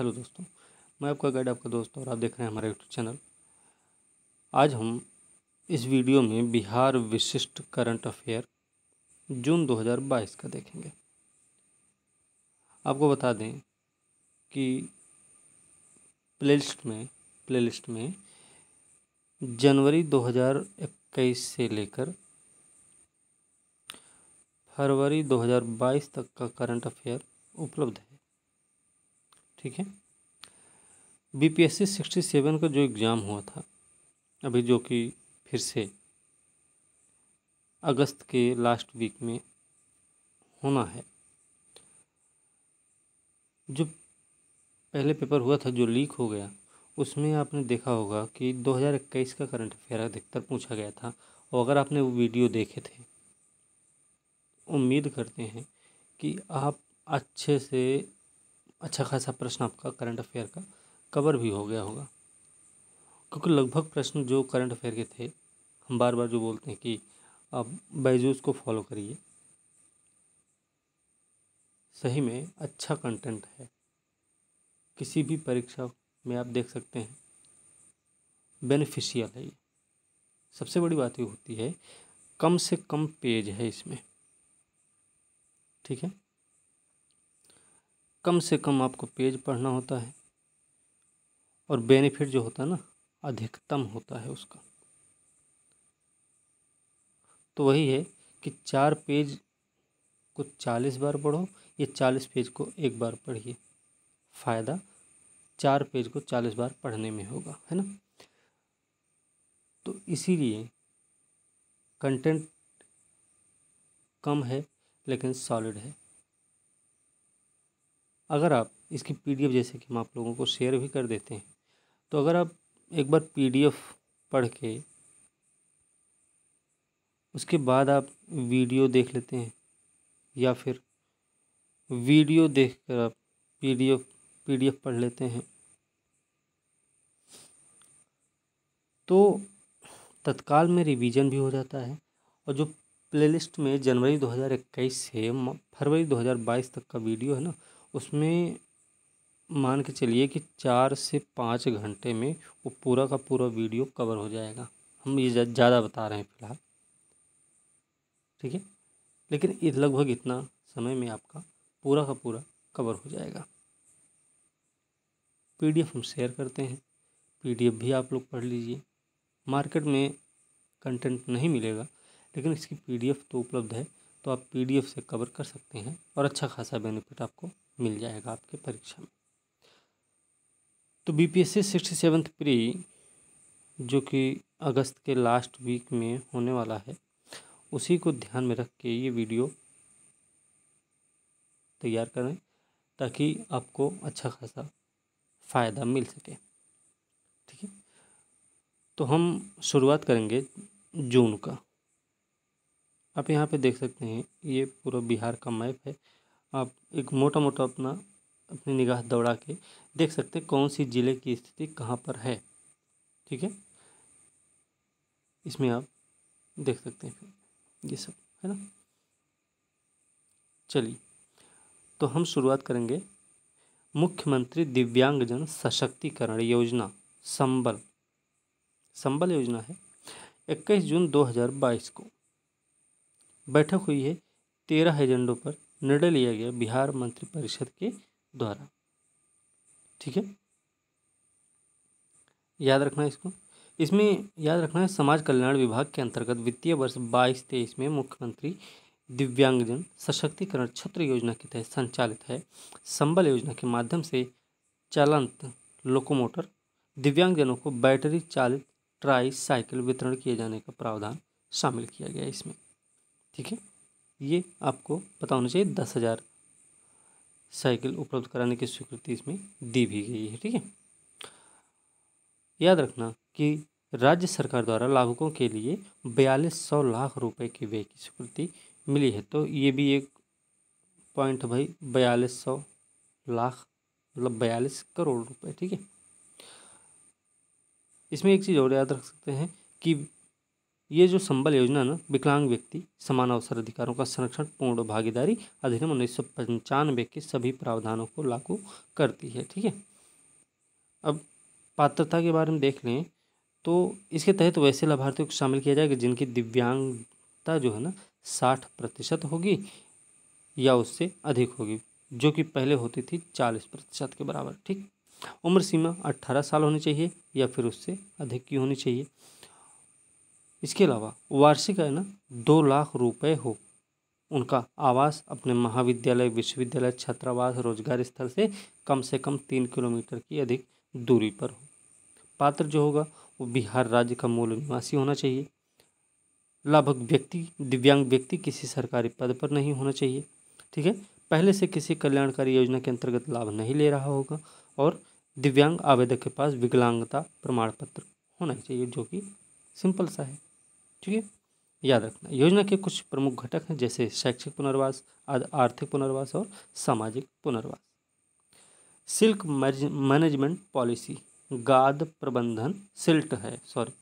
Hello दोस्तों मैं आपका गाइड आपका दोस्त और आप देख रहे हैं हमारा यूट्यूब चैनल आज हम इस वीडियो में बिहार विशिष्ट करंट अफेयर जून 2022 का देखेंगे आपको बता दें कि प्लेलिस्ट में प्लेलिस्ट में जनवरी 2021 से लेकर फरवरी 2022 तक का करंट अफेयर उपलब्ध है ठीक है बीपीएससी सेवन का जो एग्ज़ाम हुआ था अभी जो कि फिर से अगस्त के लास्ट वीक में होना है जो पहले पेपर हुआ था जो लीक हो गया उसमें आपने देखा होगा कि 2021 का करंट अफेयर अधिकतर पूछा गया था और अगर आपने वो वीडियो देखे थे उम्मीद करते हैं कि आप अच्छे से अच्छा खासा प्रश्न आपका करंट अफेयर का कवर भी हो गया होगा क्योंकि लगभग प्रश्न जो करंट अफेयर के थे हम बार बार जो बोलते हैं कि आप बायजूस को फॉलो करिए सही में अच्छा कंटेंट है किसी भी परीक्षा में आप देख सकते हैं बेनिफिशियल है ये सबसे बड़ी बात ये होती है कम से कम पेज है इसमें ठीक है कम से कम आपको पेज पढ़ना होता है और बेनिफिट जो होता है ना अधिकतम होता है उसका तो वही है कि चार पेज को चालीस बार पढ़ो या चालीस पेज को एक बार पढ़िए फ़ायदा चार पेज को चालीस बार पढ़ने में होगा है ना तो इसीलिए कंटेंट कम है लेकिन सॉलिड है अगर आप इसकी पीडीएफ जैसे कि हम आप लोगों को शेयर भी कर देते हैं तो अगर आप एक बार पीडीएफ पढ़ के उसके बाद आप वीडियो देख लेते हैं या फिर वीडियो देख कर आप पीडीएफ पीडीएफ पढ़ लेते हैं तो तत्काल में रिवीजन भी हो जाता है और जो प्लेलिस्ट में जनवरी 2021 से फरवरी 2022 तक का वीडियो है ना उसमें मान के चलिए कि चार से पाँच घंटे में वो पूरा का पूरा वीडियो कवर हो जाएगा हम ये ज़्यादा बता रहे हैं फ़िलहाल ठीक है लेकिन लगभग इतना समय में आपका पूरा का पूरा कवर हो जाएगा पीडीएफ हम शेयर करते हैं पीडीएफ भी आप लोग पढ़ लीजिए मार्केट में कंटेंट नहीं मिलेगा लेकिन इसकी पीडीएफ तो उपलब्ध है तो आप पीडीएफ से कवर कर सकते हैं और अच्छा खासा बेनिफिट आपको मिल जाएगा आपके परीक्षा में तो बीपीएससी सिक्सटी सेवन्थ प्री जो कि अगस्त के लास्ट वीक में होने वाला है उसी को ध्यान में रख के ये वीडियो तैयार करें ताकि आपको अच्छा खासा फ़ायदा मिल सके ठीक है तो हम शुरुआत करेंगे जून का आप यहाँ पे देख सकते हैं ये पूरा बिहार का मैप है आप एक मोटा मोटा अपना अपनी निगाह दौड़ा के देख सकते हैं कौन सी ज़िले की स्थिति कहाँ पर है ठीक है इसमें आप देख सकते हैं ये सब है ना चलिए तो हम शुरुआत करेंगे मुख्यमंत्री दिव्यांगजन सशक्तिकरण योजना संबल संबल योजना है इक्कीस जून 2022 को बैठक हुई है तेरह एजेंडों पर निर्णय लिया गया बिहार मंत्रिपरिषद के द्वारा ठीक है याद रखना इसको इसमें याद रखना है समाज कल्याण विभाग के अंतर्गत वित्तीय वर्ष बाईस तेईस में मुख्यमंत्री दिव्यांगजन सशक्तिकरण छत्र योजना के तहत संचालित है संबल योजना के माध्यम से चलंत लोकोमोटर दिव्यांगजनों को बैटरी चालित ट्राई साइकिल वितरण किए जाने का प्रावधान शामिल किया गया इसमें ठीक है ये आपको पता होना चाहिए दस हज़ार साइकिल उपलब्ध कराने की स्वीकृति इसमें दी भी गई है ठीक है याद रखना कि राज्य सरकार द्वारा लाभुकों के लिए बयालीस सौ लाख रुपए की व्यय की स्वीकृति मिली है तो ये भी एक पॉइंट भाई बयालीस सौ लाख मतलब बयालीस करोड़ रुपए ठीक है इसमें एक चीज़ और याद रख सकते हैं कि ये जो संबल योजना ना विकलांग व्यक्ति समान अवसर अधिकारों का संरक्षण पूर्ण भागीदारी अधिनियम उन्नीस सौ पंचानवे के सभी प्रावधानों को लागू करती है ठीक है अब पात्रता के बारे में देख लें तो इसके तहत तो वैसे लाभार्थियों को शामिल किया जाएगा जिनकी दिव्यांगता जो है ना साठ प्रतिशत होगी या उससे अधिक होगी जो कि पहले होती थी चालीस प्रतिशत के बराबर ठीक उम्र सीमा अट्ठारह साल होनी चाहिए या फिर उससे अधिक की होनी चाहिए इसके अलावा वार्षिक है ना दो लाख रुपए हो उनका आवास अपने महाविद्यालय विश्वविद्यालय छात्रावास रोजगार स्थल से कम से कम तीन किलोमीटर की अधिक दूरी पर हो पात्र जो होगा वो बिहार राज्य का मूल निवासी होना चाहिए लाभक व्यक्ति दिव्यांग व्यक्ति किसी सरकारी पद पर नहीं होना चाहिए ठीक है पहले से किसी कल्याणकारी योजना के अंतर्गत लाभ नहीं ले रहा होगा और दिव्यांग आवेदक के पास विकलांगता प्रमाण पत्र होना चाहिए जो कि सिंपल सा है ठीक है याद रखना योजना के कुछ प्रमुख घटक हैं जैसे शैक्षिक पुनर्वास आर्थिक पुनर्वास और सामाजिक पुनर्वास सिल्क मैनेजमेंट पॉलिसी गाद प्रबंधन सिल्ट है सॉरी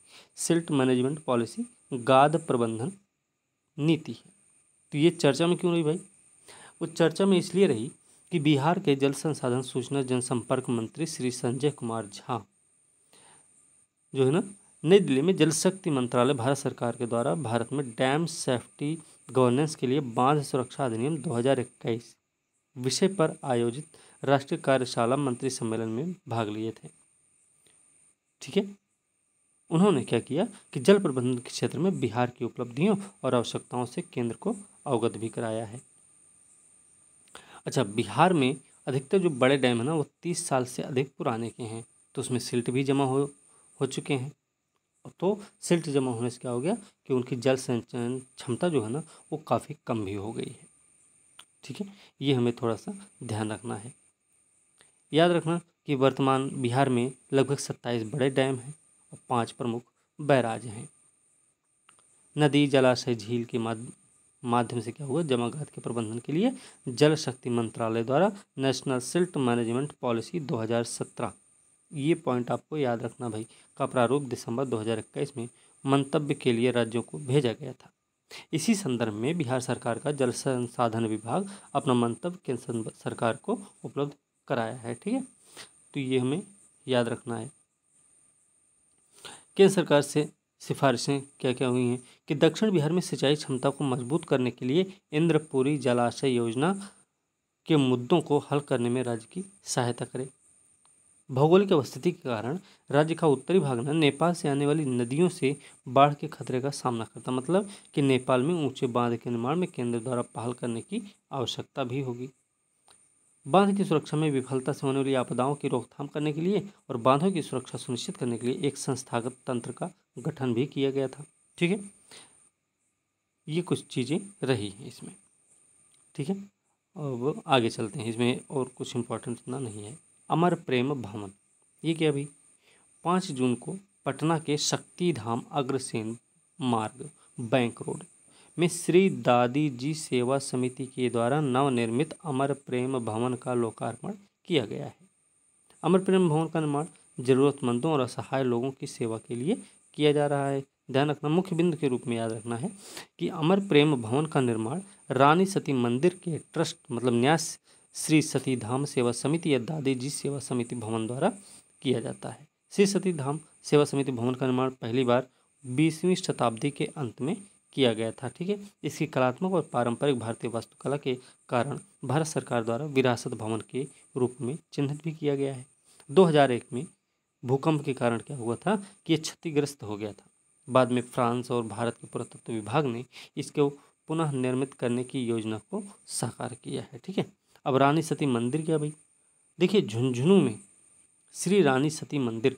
सिल्ट मैनेजमेंट पॉलिसी गाद प्रबंधन नीति है तो ये चर्चा में क्यों रही भाई वो चर्चा में इसलिए रही कि बिहार के जल संसाधन सूचना जनसंपर्क मंत्री श्री संजय कुमार झा जो है ना नई दिल्ली में जल शक्ति मंत्रालय भारत सरकार के द्वारा भारत में डैम सेफ्टी गवर्नेंस के लिए बांध सुरक्षा अधिनियम 2021 विषय पर आयोजित राष्ट्रीय कार्यशाला मंत्री सम्मेलन में भाग लिए थे ठीक है उन्होंने क्या किया कि जल प्रबंधन के क्षेत्र में बिहार की उपलब्धियों और आवश्यकताओं से केंद्र को अवगत भी कराया है अच्छा बिहार में अधिकतर जो बड़े डैम हैं ना वो तीस साल से अधिक पुराने के हैं तो उसमें सिल्ट भी जमा हो हो चुके हैं तो सिल्ट जमा होने से क्या हो गया कि उनकी जल संचयन क्षमता जो है ना वो काफ़ी कम भी हो गई है ठीक है ये हमें थोड़ा सा ध्यान रखना है याद रखना कि वर्तमान बिहार में लगभग सत्ताईस बड़े डैम हैं और पांच प्रमुख बैराज हैं नदी जलाशय झील के माध्यम से क्या हुआ जमाघात के प्रबंधन के लिए जल शक्ति मंत्रालय द्वारा नेशनल सिल्ट मैनेजमेंट पॉलिसी 2017 ये पॉइंट आपको याद रखना भाई का प्रारूप दिसंबर 2021 में मंतव्य के लिए राज्यों को भेजा गया था इसी संदर्भ में बिहार सरकार का जल संसाधन विभाग अपना मंतव्य केंद्र सरकार को उपलब्ध कराया है ठीक है तो ये हमें याद रखना है केंद्र सरकार से सिफारिशें क्या क्या हुई हैं कि दक्षिण बिहार में सिंचाई क्षमता को मजबूत करने के लिए इंद्रपुरी जलाशय योजना के मुद्दों को हल करने में राज्य की सहायता करें भौगोलिक अवस्थिति के कारण राज्य का उत्तरी भागना नेपाल से आने वाली नदियों से बाढ़ के खतरे का सामना करता मतलब कि नेपाल में ऊंचे बांध के निर्माण में केंद्र द्वारा पहल करने की आवश्यकता भी होगी बांध की सुरक्षा में विफलता से होने वाली आपदाओं की रोकथाम करने के लिए और बांधों की सुरक्षा सुनिश्चित करने के लिए एक संस्थागत तंत्र का गठन भी किया गया था ठीक है ये कुछ चीज़ें रही हैं इसमें ठीक है अब आगे चलते हैं इसमें और कुछ इम्पोर्टेंट इतना नहीं है अमर प्रेम भवन ये क्या भाई पाँच जून को पटना के शक्ति धाम अग्रसेन मार्ग बैंक रोड में श्री दादी जी सेवा समिति के द्वारा नवनिर्मित अमर प्रेम भवन का लोकार्पण किया गया है अमर प्रेम भवन का निर्माण जरूरतमंदों और असहाय लोगों की सेवा के लिए किया जा रहा है ध्यान रखना मुख्य बिंदु के रूप में याद रखना है कि अमर प्रेम भवन का निर्माण रानी सती मंदिर के ट्रस्ट मतलब न्यास श्री सती धाम सेवा समिति या दादी जी सेवा समिति भवन द्वारा किया जाता है श्री सती धाम सेवा समिति भवन का निर्माण पहली बार बीसवीं शताब्दी के अंत में किया गया था ठीक है इसकी कलात्मक और पारंपरिक भारतीय वास्तुकला के कारण भारत सरकार द्वारा विरासत भवन के रूप में चिन्हित भी किया गया है 2001 में भूकंप के कारण क्या हुआ था कि यह क्षतिग्रस्त हो गया था बाद में फ्रांस और भारत के पुरातत्व विभाग ने इसको पुनः निर्मित करने की योजना को साकार किया है ठीक है अब रानी सती मंदिर क्या भाई देखिए झुंझुनू में श्री रानी सती मंदिर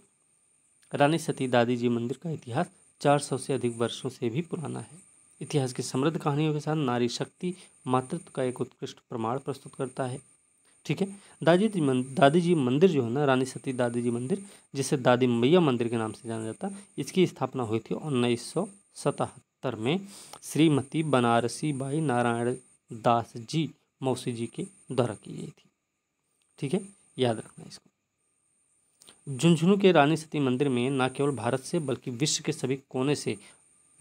रानी सती दादी जी मंदिर का इतिहास 400 से अधिक वर्षों से भी पुराना है इतिहास की समृद्ध कहानियों के साथ नारी शक्ति मातृत्व का एक उत्कृष्ट प्रमाण प्रस्तुत करता है ठीक है दादी जी दादी जी मंदिर जो है ना रानी सती दादी जी मंदिर जिसे दादी मैया मंदिर के नाम से जाना जाता है इसकी स्थापना हुई थी उन्नीस में श्रीमती बनारसी बाई नारायण दास जी मौसी जी के द्वारा की गई थी ठीक है याद रखना इसको झुंझुनू के रानी सती मंदिर में न केवल भारत से बल्कि विश्व के सभी कोने से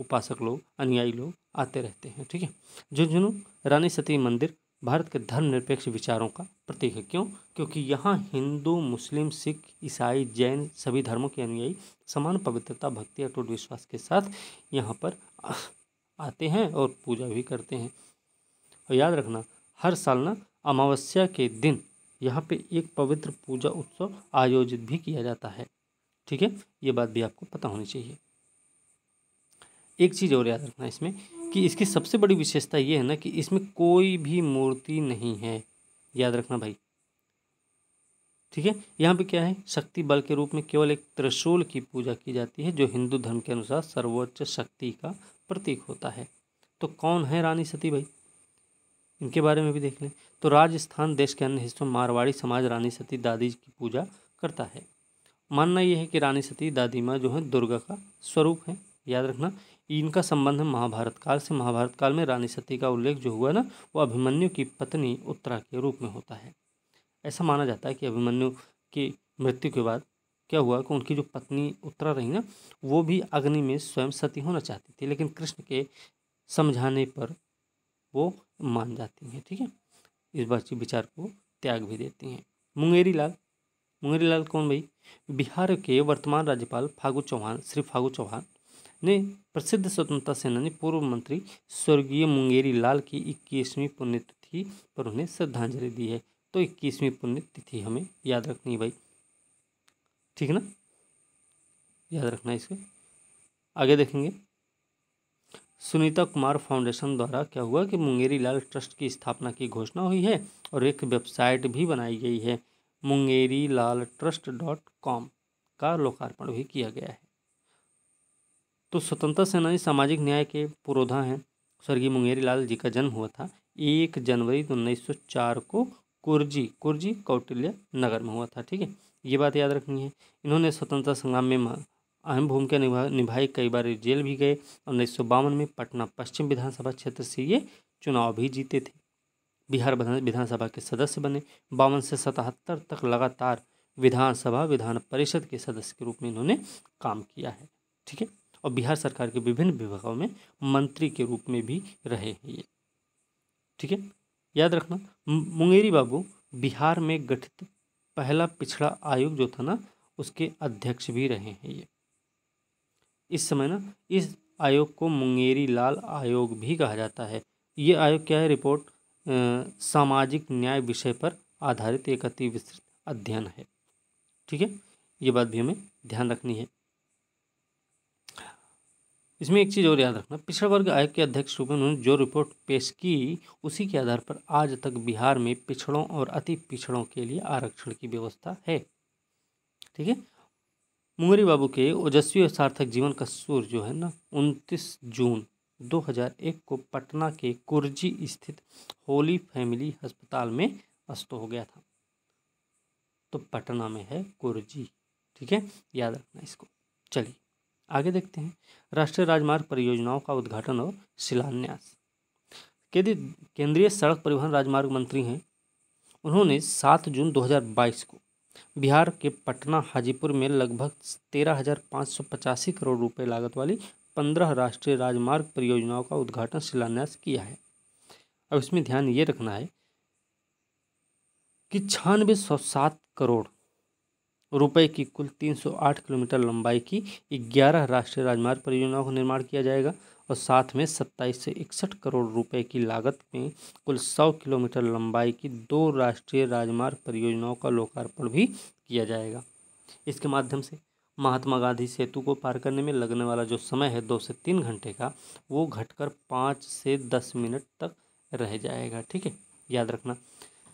उपासक लोग अनुयायी लोग आते रहते हैं ठीक है झुंझुनू रानी सती मंदिर भारत के धर्मनिरपेक्ष विचारों का प्रतीक है क्यों क्योंकि यहाँ हिंदू मुस्लिम सिख ईसाई जैन सभी धर्मों के अनुयायी समान पवित्रता भक्ति अटूट विश्वास के साथ यहाँ पर आते हैं और पूजा भी करते हैं और याद रखना हर साल ना अमावस्या के दिन यहाँ पे एक पवित्र पूजा उत्सव आयोजित भी किया जाता है ठीक है ये बात भी आपको पता होनी चाहिए एक चीज़ और याद रखना इसमें कि इसकी सबसे बड़ी विशेषता ये है ना कि इसमें कोई भी मूर्ति नहीं है याद रखना भाई ठीक है यहाँ पे क्या है शक्ति बल के रूप में केवल एक त्रिशूल की पूजा की जाती है जो हिंदू धर्म के अनुसार सर्वोच्च शक्ति का प्रतीक होता है तो कौन है रानी सती भाई इनके बारे में भी देख लें तो राजस्थान देश के अन्य हिस्सों में मारवाड़ी समाज रानी सती दादी की पूजा करता है मानना यह है कि रानी सती दादी माँ जो है दुर्गा का स्वरूप है याद रखना इनका संबंध है महाभारत काल से महाभारत काल में रानी सती का उल्लेख जो हुआ ना वो अभिमन्यु की पत्नी उत्तरा के रूप में होता है ऐसा माना जाता है कि अभिमन्यु की मृत्यु के बाद क्या हुआ कि उनकी जो पत्नी उत्तरा रही ना वो भी अग्नि में स्वयं सती होना चाहती थी लेकिन कृष्ण के समझाने पर वो मान जाती हैं ठीक है इस के विचार को त्याग भी देती हैं मुंगेरी लाल मुंगेरी लाल कौन भाई बिहार के वर्तमान राज्यपाल फागू चौहान श्री फागू चौहान ने प्रसिद्ध स्वतंत्रता सेनानी पूर्व मंत्री स्वर्गीय मुंगेरी लाल की इक्कीसवीं पुण्यतिथि पर उन्हें श्रद्धांजलि दी है तो इक्कीसवीं पुण्यतिथि हमें याद रखनी है भाई ठीक है ना याद रखना इसको आगे देखेंगे सुनीता कुमार फाउंडेशन द्वारा क्या हुआ कि मुंगेरी लाल ट्रस्ट की स्थापना की घोषणा हुई है और एक वेबसाइट भी बनाई गई है Mungeri Lal trust dot com का लोकार्पण भी किया गया है तो स्वतंत्रता सेनानी सामाजिक न्याय के पुरोधा हैं स्वर्गीय मुंगेरी लाल जी का जन्म हुआ था एक जनवरी उन्नीस सौ चार को कुर्जी कुर्जी कौटिल्य नगर में हुआ था ठीक है ये बात याद रखनी है इन्होंने स्वतंत्रता संग्राम में अहम भूमिका निभा निभाई कई बार जेल भी गए उन्नीस सौ बावन में पटना पश्चिम विधानसभा क्षेत्र से ये चुनाव भी जीते थे बिहार विधानसभा के सदस्य बने बावन से सतहत्तर तक लगातार विधानसभा विधान परिषद के सदस्य के रूप में इन्होंने काम किया है ठीक है और बिहार सरकार के विभिन्न विभागों में मंत्री के रूप में भी रहे हैं ये ठीक है याद रखना मुंगेरी बाबू बिहार में गठित पहला पिछड़ा आयोग जो था ना उसके अध्यक्ष भी रहे हैं ये इस समय ना इस आयोग को मुंगेरी लाल आयोग भी कहा जाता है ये आयोग क्या है रिपोर्ट आ, सामाजिक न्याय विषय पर आधारित एक अति विस्तृत अध्ययन है ठीक है ये बात भी हमें ध्यान रखनी है इसमें एक चीज़ और याद रखना पिछड़ा वर्ग आयोग के अध्यक्ष रूप में उन्होंने जो रिपोर्ट पेश की उसी के आधार पर आज तक बिहार में पिछड़ों और अति पिछड़ों के लिए आरक्षण की व्यवस्था है ठीक है मुंगेरी बाबू के ओजस्वी और सार्थक जीवन का सूर जो है ना 29 जून 2001 को पटना के कुर्जी स्थित होली फैमिली अस्पताल में अस्त हो गया था तो पटना में है कुर्जी ठीक है याद रखना इसको चलिए आगे देखते हैं राष्ट्रीय राजमार्ग परियोजनाओं का उद्घाटन और शिलान्यास केंद्रीय सड़क परिवहन राजमार्ग मंत्री हैं उन्होंने सात जून दो को बिहार के पटना हाजीपुर में लगभग तेरह हज़ार पाँच सौ पचासी करोड़ रुपए लागत वाली पंद्रह राष्ट्रीय राजमार्ग परियोजनाओं का उद्घाटन शिलान्यास किया है अब इसमें ध्यान ये रखना है कि छियानवे सौ सात करोड़ रुपए की कुल 308 किलोमीटर लंबाई की 11 राष्ट्रीय राजमार्ग परियोजनाओं का निर्माण किया जाएगा और साथ में 27 से इकसठ करोड़ रुपए की लागत में कुल 100 किलोमीटर लंबाई की दो राष्ट्रीय राजमार्ग परियोजनाओं का लोकार्पण भी किया जाएगा इसके माध्यम से महात्मा गांधी सेतु को पार करने में लगने वाला जो समय है दो से तीन घंटे का वो घटकर पाँच से दस मिनट तक रह जाएगा ठीक है याद रखना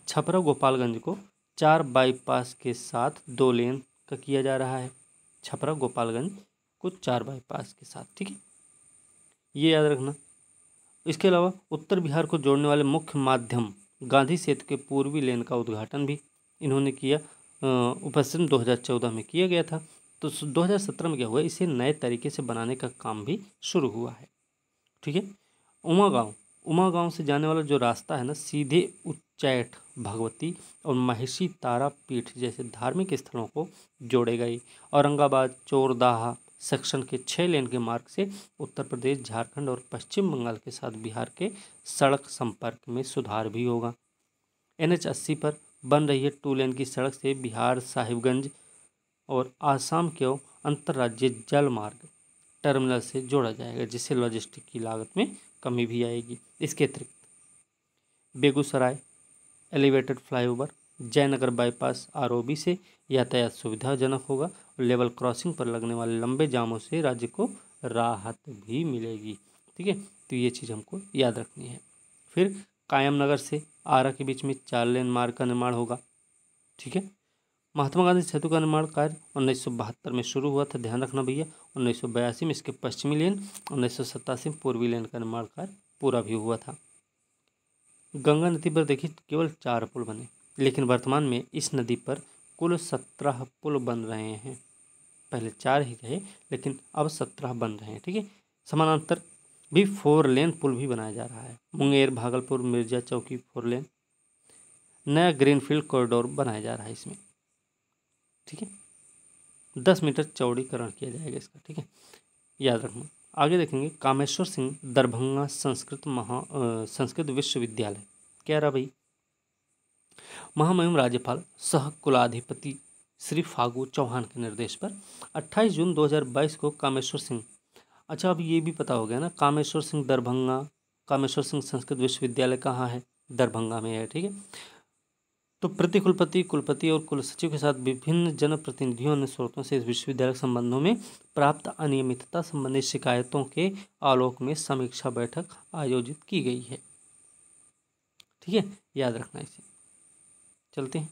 छपरा गोपालगंज को चार बाईपास के साथ दो लेन का किया जा रहा है छपरा गोपालगंज को चार बाईपास के साथ ठीक है ये याद रखना इसके अलावा उत्तर बिहार को जोड़ने वाले मुख्य माध्यम गांधी सेतु के पूर्वी लेन का उद्घाटन भी इन्होंने किया उपस्थित चौदह में किया गया था तो 2017 में क्या हुआ इसे नए तरीके से बनाने का काम भी शुरू हुआ है ठीक है उमा गाँव उमा गाँव से जाने वाला जो रास्ता है ना सीधे उच्चैठ भगवती और महिषी तारापीठ जैसे धार्मिक स्थलों को जोड़े गए औरंगाबाद चोरदाहा सेक्शन के छः लेन के मार्ग से उत्तर प्रदेश झारखंड और पश्चिम बंगाल के साथ बिहार के सड़क संपर्क में सुधार भी होगा एन एच अस्सी पर बन रही है टू लेन की सड़क से बिहार साहिबगंज और आसाम के अंतर्राज्यीय जल मार्ग टर्मिनल से जोड़ा जाएगा जिससे लॉजिस्टिक की लागत में कमी भी आएगी इसके अतिरिक्त Begusarai elevated flyover Jaynagar bypass बी से यातायात सुविधाजनक होगा और लेवल क्रॉसिंग पर लगने वाले लंबे जामों से राज्य को राहत भी मिलेगी ठीक है तो ये चीज़ हमको याद रखनी है फिर कायमनगर से आरा के बीच में चार लेन मार्ग का निर्माण होगा ठीक है महात्मा गांधी सेतु का निर्माण कार्य उन्नीस में शुरू हुआ था ध्यान रखना भैया उन्नीस में इसके पश्चिमी लेन उन्नीस में पूर्वी लेन का निर्माण कार्य पूरा भी हुआ था गंगा नदी पर देखिए केवल चार पुल बने लेकिन वर्तमान में इस नदी पर कुल सत्रह पुल बन रहे हैं पहले चार ही थे लेकिन अब सत्रह बन रहे हैं ठीक है समानांतर भी फोर लेन पुल भी बनाया जा रहा है मुंगेर भागलपुर मिर्जा चौकी फोर लेन नया ग्रीनफील्ड कॉरिडोर बनाया जा रहा है इसमें ठीक है दस मीटर चौड़ीकरण किया जाएगा इसका ठीक है याद रखना आगे देखेंगे कामेश्वर सिंह दरभंगा संस्कृत महा संस्कृत विश्वविद्यालय कह रहा भाई महामहिम राज्यपाल सह कुलाधिपति श्री फागू चौहान के निर्देश पर 28 जून 2022 को कामेश्वर सिंह अच्छा अब ये भी पता हो गया ना कामेश्वर सिंह दरभंगा कामेश्वर सिंह संस्कृत विश्वविद्यालय कहाँ है दरभंगा में है ठीक है तो प्रति कुलपति कुलपति और कुल सचिव के साथ विभिन्न जनप्रतिनिधियों ने स्रोतों से इस विश्वविद्यालय के संबंधों में प्राप्त अनियमितता संबंधी शिकायतों के आलोक में समीक्षा बैठक आयोजित की गई है ठीक है याद रखना इसे चलते हैं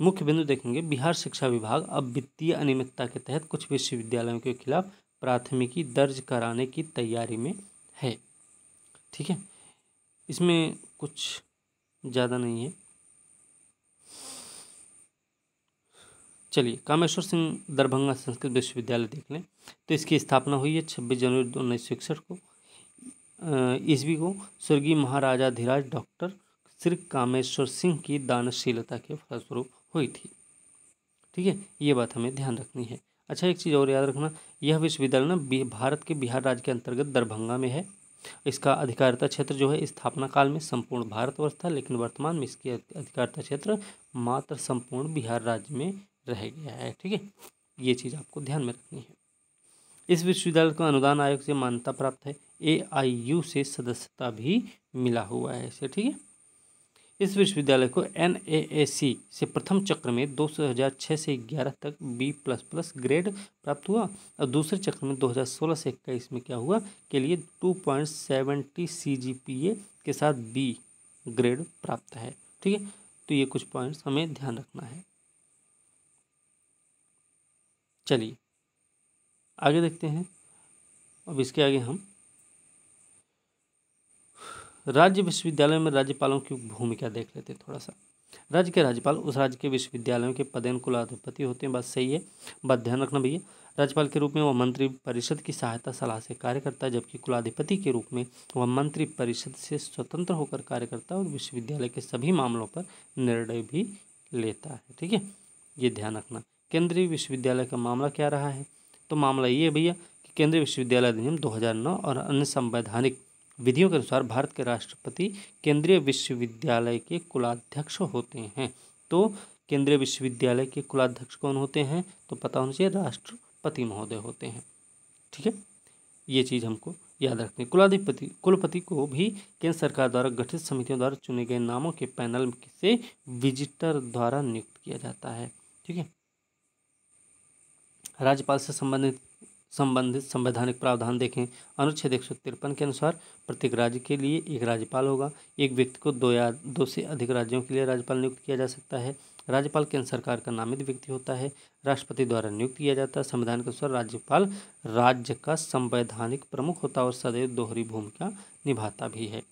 मुख्य बिंदु देखेंगे बिहार शिक्षा विभाग अब वित्तीय अनियमितता के तहत कुछ विश्वविद्यालयों के खिलाफ प्राथमिकी दर्ज कराने की तैयारी में है ठीक है इसमें कुछ ज़्यादा नहीं है चलिए कामेश्वर सिंह दरभंगा संस्कृत विश्वविद्यालय देख लें तो इसकी स्थापना हुई है छब्बीस जनवरी उन्नीस सौ इकसठ को ईस्वी को स्वर्गीय महाराजा धीराज डॉक्टर श्री कामेश्वर सिंह की दानशीलता के फलस्वरूप हुई थी ठीक है ये बात हमें ध्यान रखनी है अच्छा एक चीज़ और याद रखना यह विश्वविद्यालय ना भारत के बिहार राज्य के अंतर्गत दरभंगा में है इसका अधिकारिता क्षेत्र जो है स्थापना काल में संपूर्ण भारतवर्ष था लेकिन वर्तमान में इसकी अधिकारिता क्षेत्र मात्र संपूर्ण बिहार राज्य में रह गया है ठीक है ये चीज़ आपको ध्यान में रखनी है इस विश्वविद्यालय को अनुदान आयोग से मान्यता प्राप्त है ए आई यू से सदस्यता भी मिला हुआ है इसे ठीक है इस विश्वविद्यालय को एन ए ए सी से प्रथम चक्र में दो हज़ार छः से ग्यारह तक बी प्लस प्लस ग्रेड प्राप्त हुआ और दूसरे चक्र में दो हज़ार सोलह से इक्कीस में क्या हुआ के लिए two point seventy C G P A के साथ बी ग्रेड प्राप्त है ठीक है तो ये कुछ पॉइंट्स हमें ध्यान रखना है चलिए आगे देखते हैं अब इसके आगे हम राज्य विश्वविद्यालय में राज्यपालों की भूमिका देख लेते हैं थोड़ा सा राज्य के राज्यपाल उस राज्य के विश्वविद्यालयों के पदेन कुलाधिपति होते हैं बात सही है बात ध्यान रखना भैया राज्यपाल के रूप में वह मंत्री परिषद की सहायता सलाह से कार्य करता है जबकि कुलाधिपति के रूप में वह मंत्री परिषद से स्वतंत्र होकर कार्य करता है और विश्वविद्यालय के सभी मामलों पर निर्णय भी लेता है ठीक है ये ध्यान रखना केंद्रीय विश्वविद्यालय का मामला क्या रहा है तो मामला ये भैया कि केंद्रीय विश्वविद्यालय अधिनियम 2009 और अन्य संवैधानिक विधियों के अनुसार भारत के राष्ट्रपति केंद्रीय विश्वविद्यालय के कुलाध्यक्ष होते हैं तो केंद्रीय विश्वविद्यालय के कुलाध्यक्ष कौन होते हैं तो पता होना चाहिए राष्ट्रपति महोदय होते हैं ठीक है ये चीज़ हमको याद रखनी कुलाधिपति कुलपति को भी केंद्र सरकार द्वारा गठित समितियों द्वारा चुने गए नामों के पैनल से विजिटर द्वारा नियुक्त किया जाता है ठीक है राज्यपाल से संबंधित संबंधित संवैधानिक प्रावधान देखें अनुच्छेद एक के अनुसार प्रत्येक राज्य के लिए एक राज्यपाल होगा एक व्यक्ति को दो या दो से अधिक राज्यों के लिए राज्यपाल नियुक्त किया जा सकता है राज्यपाल केंद्र सरकार का नामित व्यक्ति होता है राष्ट्रपति द्वारा नियुक्त किया जाता है संविधान के अनुसार राज्यपाल राज्य का संवैधानिक प्रमुख होता है और सदैव दोहरी भूमिका निभाता भी है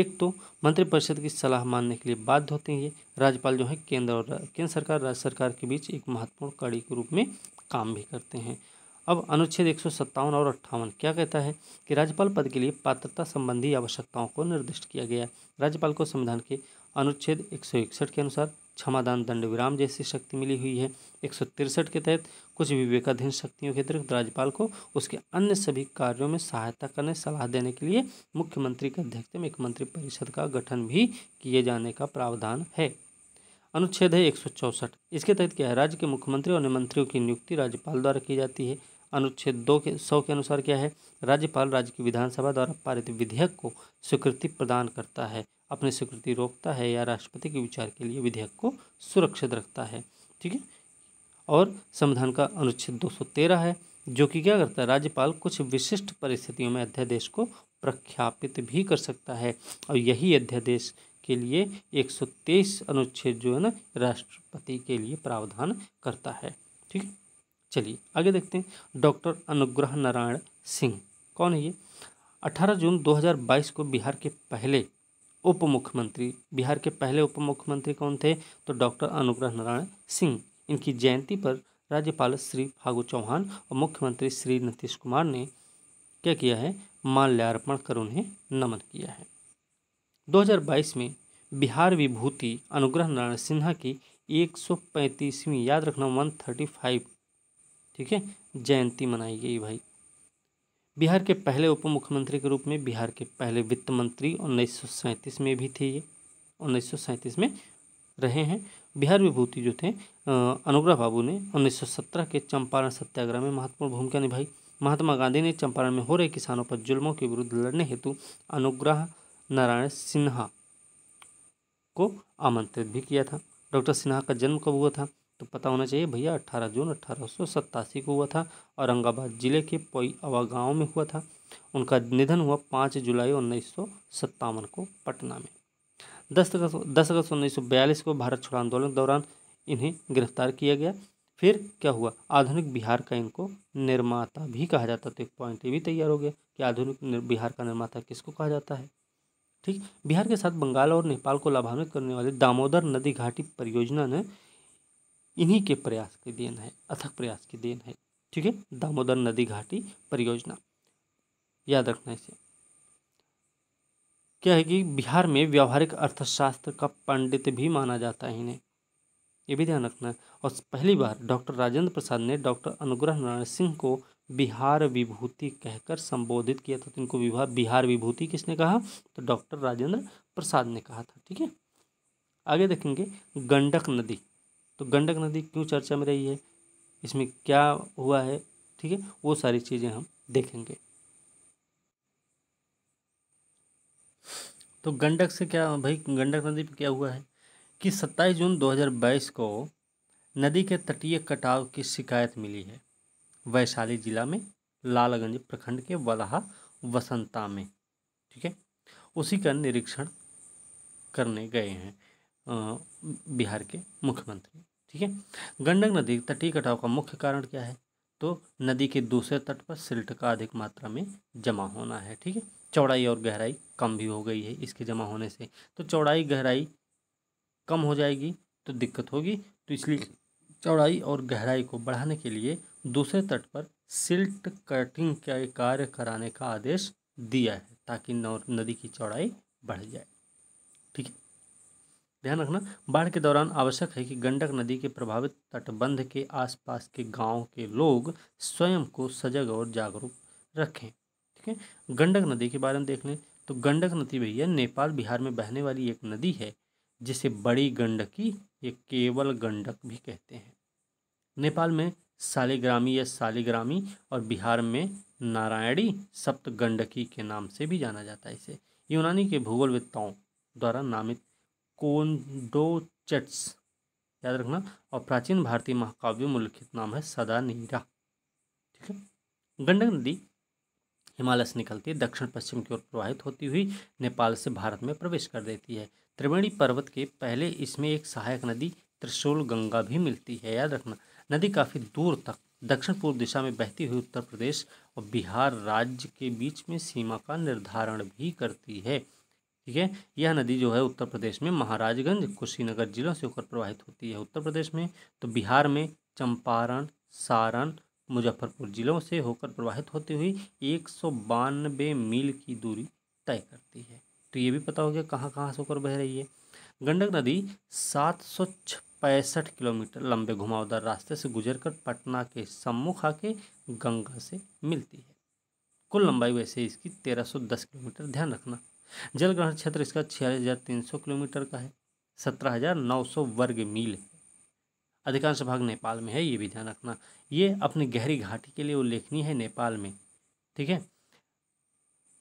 एक तो मंत्रिपरिषद की सलाह मानने के लिए बाध्य होते हैं राज्यपाल जो है केंद्र और केंद्र सरकार राज्य सरकार के बीच एक महत्वपूर्ण कड़ी के रूप में काम भी करते हैं अब अनुच्छेद एक और अट्ठावन क्या कहता है कि राज्यपाल पद के लिए पात्रता संबंधी आवश्यकताओं को निर्दिष्ट किया गया राज्यपाल को संविधान के अनुच्छेद एक के अनुसार क्षमादान दंड विराम जैसी शक्ति मिली हुई है एक के तहत कुछ विवेकाधीन शक्तियों के अतिरिक्त राज्यपाल को उसके अन्य सभी कार्यों में सहायता करने सलाह देने के लिए मुख्यमंत्री के अध्यक्षता में एक मंत्रिपरिषद का गठन भी किए जाने का प्रावधान है अनुच्छेद है एक इसके तहत क्या है राज्य के मुख्यमंत्री और मंत्रियों की नियुक्ति राज्यपाल द्वारा की जाती है अनुच्छेद दो के सौ के अनुसार क्या है राज्यपाल राज्य की विधानसभा द्वारा पारित विधेयक को स्वीकृति प्रदान करता है अपनी स्वीकृति रोकता है या राष्ट्रपति के विचार के लिए विधेयक को सुरक्षित रखता है ठीक है और संविधान का अनुच्छेद दो है जो कि क्या करता है राज्यपाल कुछ विशिष्ट परिस्थितियों में अध्यादेश को प्रख्यापित भी कर सकता है और यही अध्यादेश के लिए 123 अनुच्छेद जो है ना राष्ट्रपति के लिए प्रावधान करता है ठीक चलिए आगे देखते हैं डॉक्टर अनुग्रह नारायण सिंह कौन है ये 18 जून 2022 को बिहार के पहले उप मुख्यमंत्री बिहार के पहले उप मुख्यमंत्री कौन थे तो डॉक्टर अनुग्रह नारायण सिंह इनकी जयंती पर राज्यपाल श्री फागू चौहान और मुख्यमंत्री श्री नीतीश कुमार ने क्या किया है माल्यार्पण कर उन्हें नमन किया है 2022 में बिहार विभूति अनुग्रह नारायण सिन्हा की 135वीं याद रखना वन थर्टी फाइव ठीक है जयंती मनाई गई भाई बिहार के पहले उप मुख्यमंत्री के रूप में बिहार के पहले वित्त मंत्री उन्नीस में भी थे ये उन्नीस में रहे हैं बिहार विभूति जो थे अनुग्रह बाबू ने 1917 के चंपारण सत्याग्रह में महत्वपूर्ण भूमिका निभाई महात्मा गांधी ने चंपारण में हो रहे किसानों पर जुल्मों के विरुद्ध लड़ने हेतु अनुग्रह नारायण सिन्हा को आमंत्रित भी किया था डॉक्टर सिन्हा का जन्म कब हुआ था तो पता होना चाहिए भैया अट्ठारह जून अट्ठारह को हुआ था औरंगाबाद जिले के पोईवा गांव में हुआ था उनका निधन हुआ पाँच जुलाई उन्नीस सौ सत्तावन को पटना में दस अगस्त दस अगस्त उन्नीस सौ बयालीस को भारत छोड़ आंदोलन के दौरान इन्हें गिरफ्तार किया गया फिर क्या हुआ आधुनिक बिहार का इनको निर्माता भी कहा जाता तो एक पॉइंट ये भी तैयार हो गया कि आधुनिक बिहार का निर्माता किसको कहा जाता है ठीक बिहार के साथ बंगाल और नेपाल को लाभान्वित करने वाले दामोदर नदी घाटी परियोजना ने इन्हीं के प्रयास की देन है अथक प्रयास की देन है ठीक है दामोदर नदी घाटी परियोजना याद रखना इसे क्या है कि बिहार में व्यावहारिक अर्थशास्त्र का पंडित भी माना जाता है इन्हें ये भी ध्यान रखना है और पहली बार डॉक्टर राजेंद्र प्रसाद ने डॉक्टर अनुग्रह नारायण सिंह को बिहार विभूति कहकर संबोधित किया था तो इनको विभा बिहार विभूति किसने कहा तो डॉक्टर राजेंद्र प्रसाद ने कहा था ठीक है आगे देखेंगे गंडक नदी तो गंडक नदी क्यों चर्चा में रही है इसमें क्या हुआ है ठीक है वो सारी चीज़ें हम देखेंगे तो गंडक से क्या भाई गंडक नदी पर क्या हुआ है कि सत्ताईस जून 2022 को नदी के तटीय कटाव की शिकायत मिली है वैशाली जिला में लालगंज प्रखंड के वलहा वसंता में ठीक है उसी का निरीक्षण करने गए हैं बिहार के मुख्यमंत्री ठीक है गंडक नदी तटीय कटाव का मुख्य कारण क्या है तो नदी के दूसरे तट पर सिल्ट का अधिक मात्रा में जमा होना है ठीक है चौड़ाई और गहराई कम भी हो गई है इसके जमा होने से तो चौड़ाई गहराई कम हो जाएगी तो दिक्कत होगी तो इसलिए चौड़ाई और गहराई को बढ़ाने के लिए दूसरे तट पर सिल्ट कटिंग का कार्य कराने का आदेश दिया है ताकि नदी की चौड़ाई बढ़ जाए ठीक है ध्यान रखना बाढ़ के दौरान आवश्यक है कि गंडक नदी के प्रभावित तटबंध के आसपास के गांव के लोग स्वयं को सजग और जागरूक रखें ठीक है गंडक नदी के बारे में देख लें तो गंडक नदी भैया नेपाल बिहार में बहने वाली एक नदी है जिसे बड़ी गंडकी ये केवल गंडक भी कहते हैं नेपाल में सालिग्रामी या सालिग्रामी और बिहार में नारायणी सप्त गंडकी के नाम से भी जाना जाता है इसे यूनानी के भूगोलविद्ताओं द्वारा नामित कोंडोचट्स याद रखना और प्राचीन भारतीय महाकाव्य में उल्लिखित नाम है सदा नीरा ठीक है गंडक नदी हिमालय से निकलती है दक्षिण पश्चिम की ओर प्रवाहित होती हुई नेपाल से भारत में प्रवेश कर देती है त्रिवेणी पर्वत के पहले इसमें एक सहायक नदी त्रिशूल गंगा भी मिलती है याद रखना नदी काफ़ी दूर तक दक्षिण पूर्व दिशा में बहती हुई उत्तर प्रदेश और बिहार राज्य के बीच में सीमा का निर्धारण भी करती है ठीक है यह नदी जो है उत्तर प्रदेश में महाराजगंज कुशीनगर जिलों से होकर प्रवाहित होती है उत्तर प्रदेश में तो बिहार में चंपारण सारण मुजफ्फरपुर जिलों से होकर प्रवाहित होती हुई एक मील की दूरी तय करती है तो ये भी पता हो गया कहाँ कहाँ से होकर बह रही है गंडक नदी सात पैंसठ किलोमीटर लंबे घुमावदार रास्ते से गुजरकर पटना के सम्मुख आके गंगा से मिलती है कुल लंबाई वैसे इसकी 1310 किलोमीटर ध्यान रखना जल ग्रहण क्षेत्र इसका छियालीस किलोमीटर का है 17,900 वर्ग मील है अधिकांश भाग नेपाल में है ये भी ध्यान रखना ये अपनी गहरी घाटी के लिए उल्लेखनीय है नेपाल में ठीक है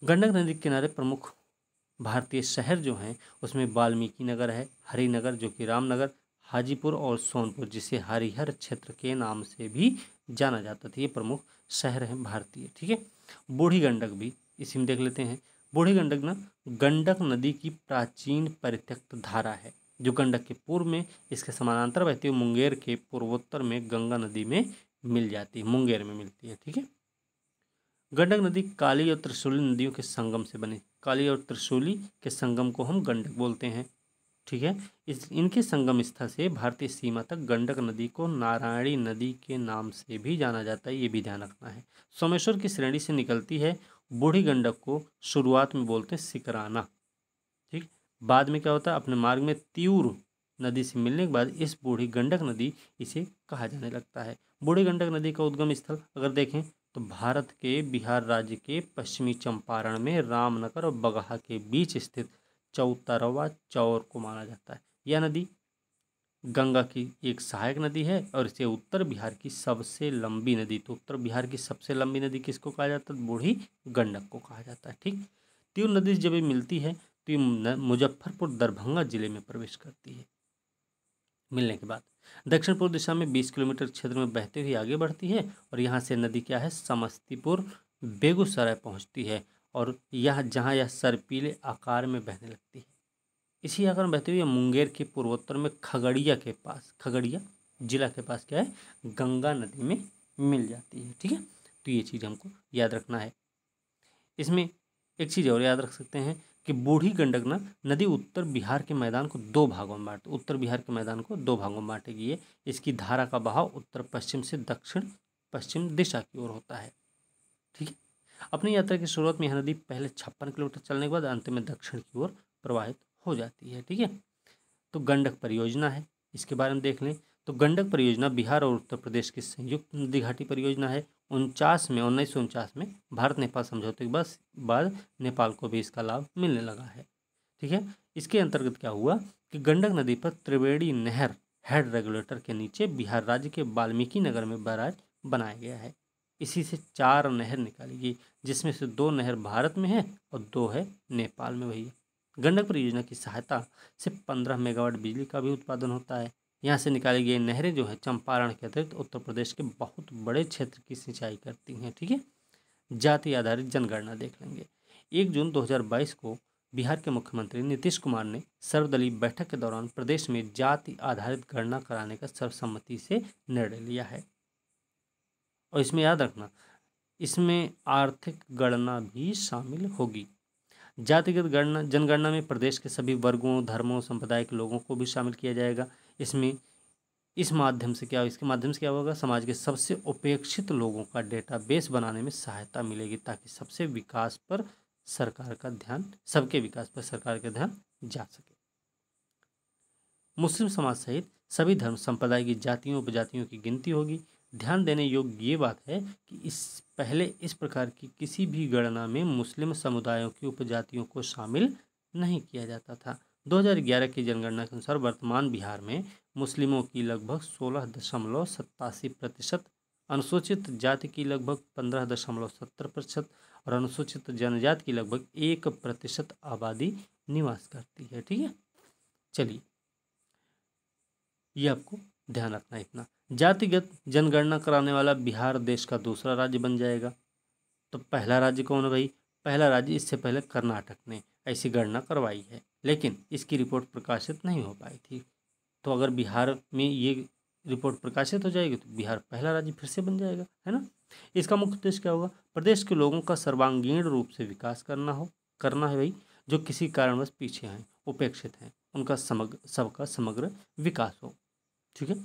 गंडक नदी के किनारे प्रमुख भारतीय शहर जो हैं उसमें वाल्मीकि नगर है हरिनगर जो कि रामनगर हाजीपुर और सोनपुर जिसे हरिहर क्षेत्र के नाम से भी जाना जाता था ये प्रमुख शहर हैं भारतीय ठीक है बूढ़ी गंडक भी इसी में देख लेते हैं बूढ़ी गंडक ना गंडक नदी की प्राचीन परित्यक्त धारा है जुगंडक के पूर्व में इसके समानांतर बहती हुई मुंगेर के पूर्वोत्तर में गंगा नदी में मिल जाती है मुंगेर में मिलती है ठीक है गंडक नदी काली और त्रिशूली नदियों के संगम से बनी काली और त्रिशूली के संगम को हम गंडक बोलते हैं ठीक है इस इनके संगम स्थल से भारतीय सीमा तक गंडक नदी को नारायणी नदी के नाम से भी जाना जाता है ये भी ध्यान रखना है सोमेश्वर की श्रेणी से निकलती है बूढ़ी गंडक को शुरुआत में बोलते हैं सिकराना बाद में क्या होता है अपने मार्ग में तीव्र नदी से मिलने के बाद इस बूढ़ी गंडक नदी इसे कहा जाने लगता है बूढ़ी गंडक नदी का उद्गम स्थल अगर देखें तो भारत के बिहार राज्य के पश्चिमी चंपारण में रामनगर और बगहा के बीच स्थित चौतरवा चौर को माना जाता है यह नदी गंगा की एक सहायक नदी है और इसे उत्तर बिहार की सबसे लंबी नदी तो उत्तर बिहार की सबसे लंबी नदी किसको कहा जाता है बूढ़ी गंडक को कहा जाता है ठीक तीव्र नदी जब भी मिलती है टीम मुजफ्फरपुर दरभंगा जिले में प्रवेश करती है मिलने के बाद दक्षिण पूर्व दिशा में 20 किलोमीटर क्षेत्र में बहते हुए आगे बढ़ती है और यहाँ से नदी क्या है समस्तीपुर बेगूसराय पहुँचती है और यह जहाँ यह सरपीले आकार में बहने लगती है इसी आकार में बहते हुए मुंगेर के पूर्वोत्तर में खगड़िया के पास खगड़िया जिला के पास क्या है गंगा नदी में मिल जाती है ठीक है तो ये चीज़ हमको याद रखना है इसमें एक चीज़ और याद रख सकते हैं कि बूढ़ी गंडक ना नदी उत्तर बिहार के मैदान को दो भागों में बांटे उत्तर बिहार के मैदान को दो भागों में बांटेगी ये इसकी धारा का बहाव उत्तर पश्चिम से दक्षिण पश्चिम दिशा की ओर होता है ठीक है अपनी यात्रा की शुरुआत में यह नदी पहले छप्पन किलोमीटर चलने के बाद अंत में दक्षिण की ओर प्रवाहित हो जाती है ठीक है तो गंडक परियोजना है इसके बारे में देख लें तो गंडक परियोजना बिहार और उत्तर प्रदेश की संयुक्त नदी घाटी परियोजना है उनचास में उन्नीस में भारत नेपाल समझौते के बस बाद नेपाल को भी इसका लाभ मिलने लगा है ठीक है इसके अंतर्गत क्या हुआ कि गंडक नदी पर त्रिवेणी नहर हेड रेगुलेटर के नीचे बिहार राज्य के वाल्मीकि नगर में बैराज बनाया गया है इसी से चार नहर निकाली गई जिसमें से दो नहर भारत में है और दो है नेपाल में भैया गंडक परियोजना की सहायता से पंद्रह मेगावाट बिजली का भी उत्पादन होता है यहाँ से निकाली गई नहरें जो है चंपारण के अतिरिक्त उत्तर प्रदेश के बहुत बड़े क्षेत्र की सिंचाई करती हैं ठीक है जाति आधारित जनगणना देख लेंगे एक जून 2022 को बिहार के मुख्यमंत्री नीतीश कुमार ने सर्वदलीय बैठक के दौरान प्रदेश में जाति आधारित गणना कराने का सर्वसम्मति से निर्णय लिया है और इसमें याद रखना इसमें आर्थिक गणना भी शामिल होगी जातिगत गणना जनगणना में प्रदेश के सभी वर्गों धर्मों संप्रदाय के लोगों को भी शामिल किया जाएगा इसमें इस माध्यम से क्या इसके माध्यम से क्या होगा समाज के सबसे उपेक्षित लोगों का डेटा बेस बनाने में सहायता मिलेगी ताकि सबसे विकास पर सरकार का ध्यान सबके विकास पर सरकार का ध्यान जा सके मुस्लिम समाज सहित सभी धर्म संप्रदाय की जातियों उपजातियों की गिनती होगी ध्यान देने योग्य ये बात है कि इस पहले इस प्रकार की किसी भी गणना में मुस्लिम समुदायों की उपजातियों को शामिल नहीं किया जाता था 2011 की जनगणना के अनुसार वर्तमान बिहार में मुस्लिमों की लगभग सोलह दशमलव सत्तासी प्रतिशत अनुसूचित जाति की लगभग पंद्रह दशमलव सत्तर प्रतिशत और अनुसूचित जनजाति की लगभग एक प्रतिशत आबादी निवास करती है ठीक है चलिए ये आपको ध्यान रखना इतना जातिगत जनगणना कराने वाला बिहार देश का दूसरा राज्य बन जाएगा तो पहला राज्य कौन है भाई पहला राज्य इससे पहले कर्नाटक ने ऐसी गणना करवाई है लेकिन इसकी रिपोर्ट प्रकाशित नहीं हो पाई थी तो अगर बिहार में ये रिपोर्ट प्रकाशित हो जाएगी तो बिहार पहला राज्य फिर से बन जाएगा है ना इसका मुख्य उद्देश्य क्या होगा प्रदेश के लोगों का सर्वांगीण रूप से विकास करना हो करना है भाई जो किसी कारणवश पीछे हैं उपेक्षित हैं उनका समग्र सबका समग्र विकास हो ठीक है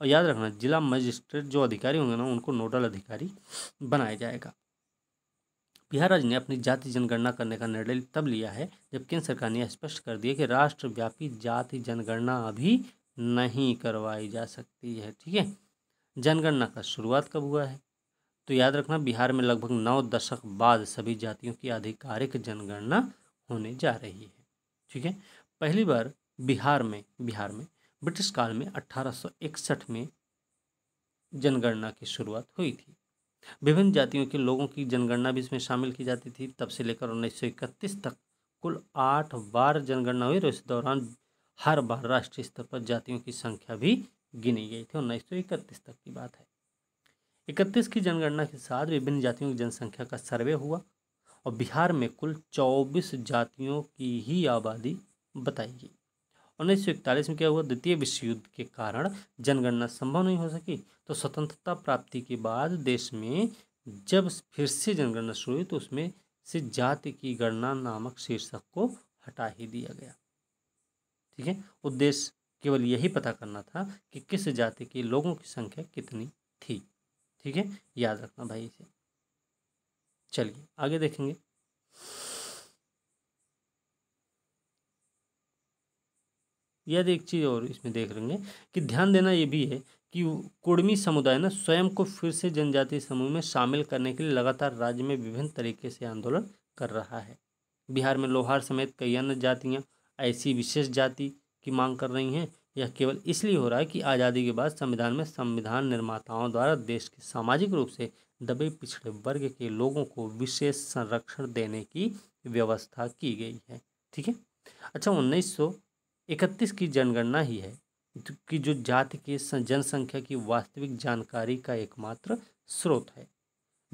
और याद रखना जिला मजिस्ट्रेट जो अधिकारी होंगे ना उनको नोडल अधिकारी बनाया जाएगा बिहार राज्य ने अपनी जाति जनगणना करने का निर्णय तब लिया है जब केंद्र सरकार ने स्पष्ट कर दिया कि राष्ट्रव्यापी जाति जनगणना अभी नहीं करवाई जा सकती है ठीक है जनगणना का शुरुआत कब हुआ है तो याद रखना बिहार में लगभग नौ दशक बाद सभी जातियों की आधिकारिक जनगणना होने जा रही है ठीक है पहली बार बिहार में बिहार में ब्रिटिश काल में अठारह में जनगणना की शुरुआत हुई थी विभिन्न जातियों के लोगों की जनगणना भी इसमें शामिल की जाती थी तब से लेकर इकतीस तक कुल आठ बार जनगणना हुई और इस दौरान हर बार राष्ट्रीय स्तर पर जातियों की संख्या भी गिनी गई थी उन्नीस सौ इकतीस तक की बात है इकतीस की जनगणना के साथ विभिन्न जातियों की जनसंख्या का सर्वे हुआ और बिहार में कुल चौबीस जातियों की ही आबादी बताई गई उन्नीस में क्या हुआ द्वितीय विश्व युद्ध के कारण जनगणना संभव नहीं हो सकी तो स्वतंत्रता प्राप्ति के बाद देश में जब फिर से जनगणना शुरू हुई तो उसमें से जाति की गणना नामक शीर्षक को हटा ही दिया गया ठीक है उद्देश्य केवल यही पता करना था कि किस जाति के लोगों की संख्या कितनी थी ठीक है याद रखना भाई इसे चलिए आगे देखेंगे यह एक चीज़ और इसमें देख लेंगे कि ध्यान देना ये भी है कि कुर्मी समुदाय ना स्वयं को फिर से जनजाति समूह में शामिल करने के लिए लगातार राज्य में विभिन्न तरीके से आंदोलन कर रहा है बिहार में लोहार समेत कई अन्य जातियाँ ऐसी विशेष जाति की मांग कर रही हैं यह केवल इसलिए हो रहा है कि आज़ादी के बाद संविधान में संविधान निर्माताओं द्वारा देश के सामाजिक रूप से दबे पिछड़े वर्ग के लोगों को विशेष संरक्षण देने की व्यवस्था की गई है ठीक है अच्छा उन्नीस इकतीस की जनगणना ही है तो कि जो जाति के जनसंख्या की वास्तविक जानकारी का एकमात्र स्रोत है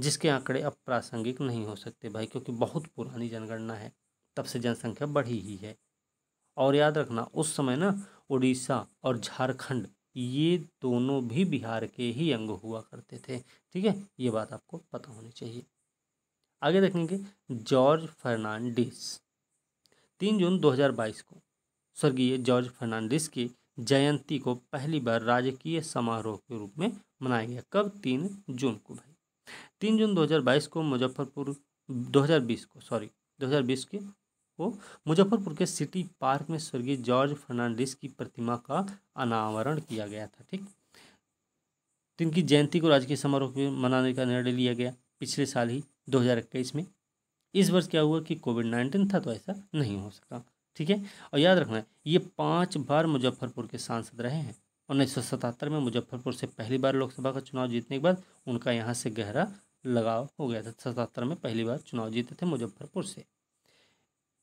जिसके आंकड़े अब प्रासंगिक नहीं हो सकते भाई क्योंकि बहुत पुरानी जनगणना है तब से जनसंख्या बढ़ी ही है और याद रखना उस समय ना उड़ीसा और झारखंड ये दोनों भी बिहार के ही अंग हुआ करते थे ठीक है ये बात आपको पता होनी चाहिए आगे देखेंगे जॉर्ज फर्नांडिस तीन जून 2022 को स्वर्गीय जॉर्ज फर्नांडिस की जयंती को पहली बार राजकीय समारोह के रूप में मनाया गया कब तीन जून को भाई तीन जून 2022 को मुजफ्फरपुर 2020 को सॉरी 2020 के को मुजफ्फरपुर के सिटी पार्क में स्वर्गीय जॉर्ज फर्नांडिस की प्रतिमा का अनावरण किया गया था ठीक जिनकी जयंती को राजकीय समारोह में मनाने का निर्णय लिया गया पिछले साल ही दो में इस वर्ष क्या हुआ कि कोविड नाइन्टीन था तो ऐसा नहीं हो सका ठीक है और याद रखना ये पांच बार मुजफ्फरपुर के सांसद रहे हैं उन्नीस सौ सतहत्तर में मुजफ्फरपुर से पहली बार लोकसभा का चुनाव जीतने के बाद उनका यहाँ से गहरा लगाव हो गया था सतहत्तर में पहली बार चुनाव जीते थे मुजफ्फरपुर से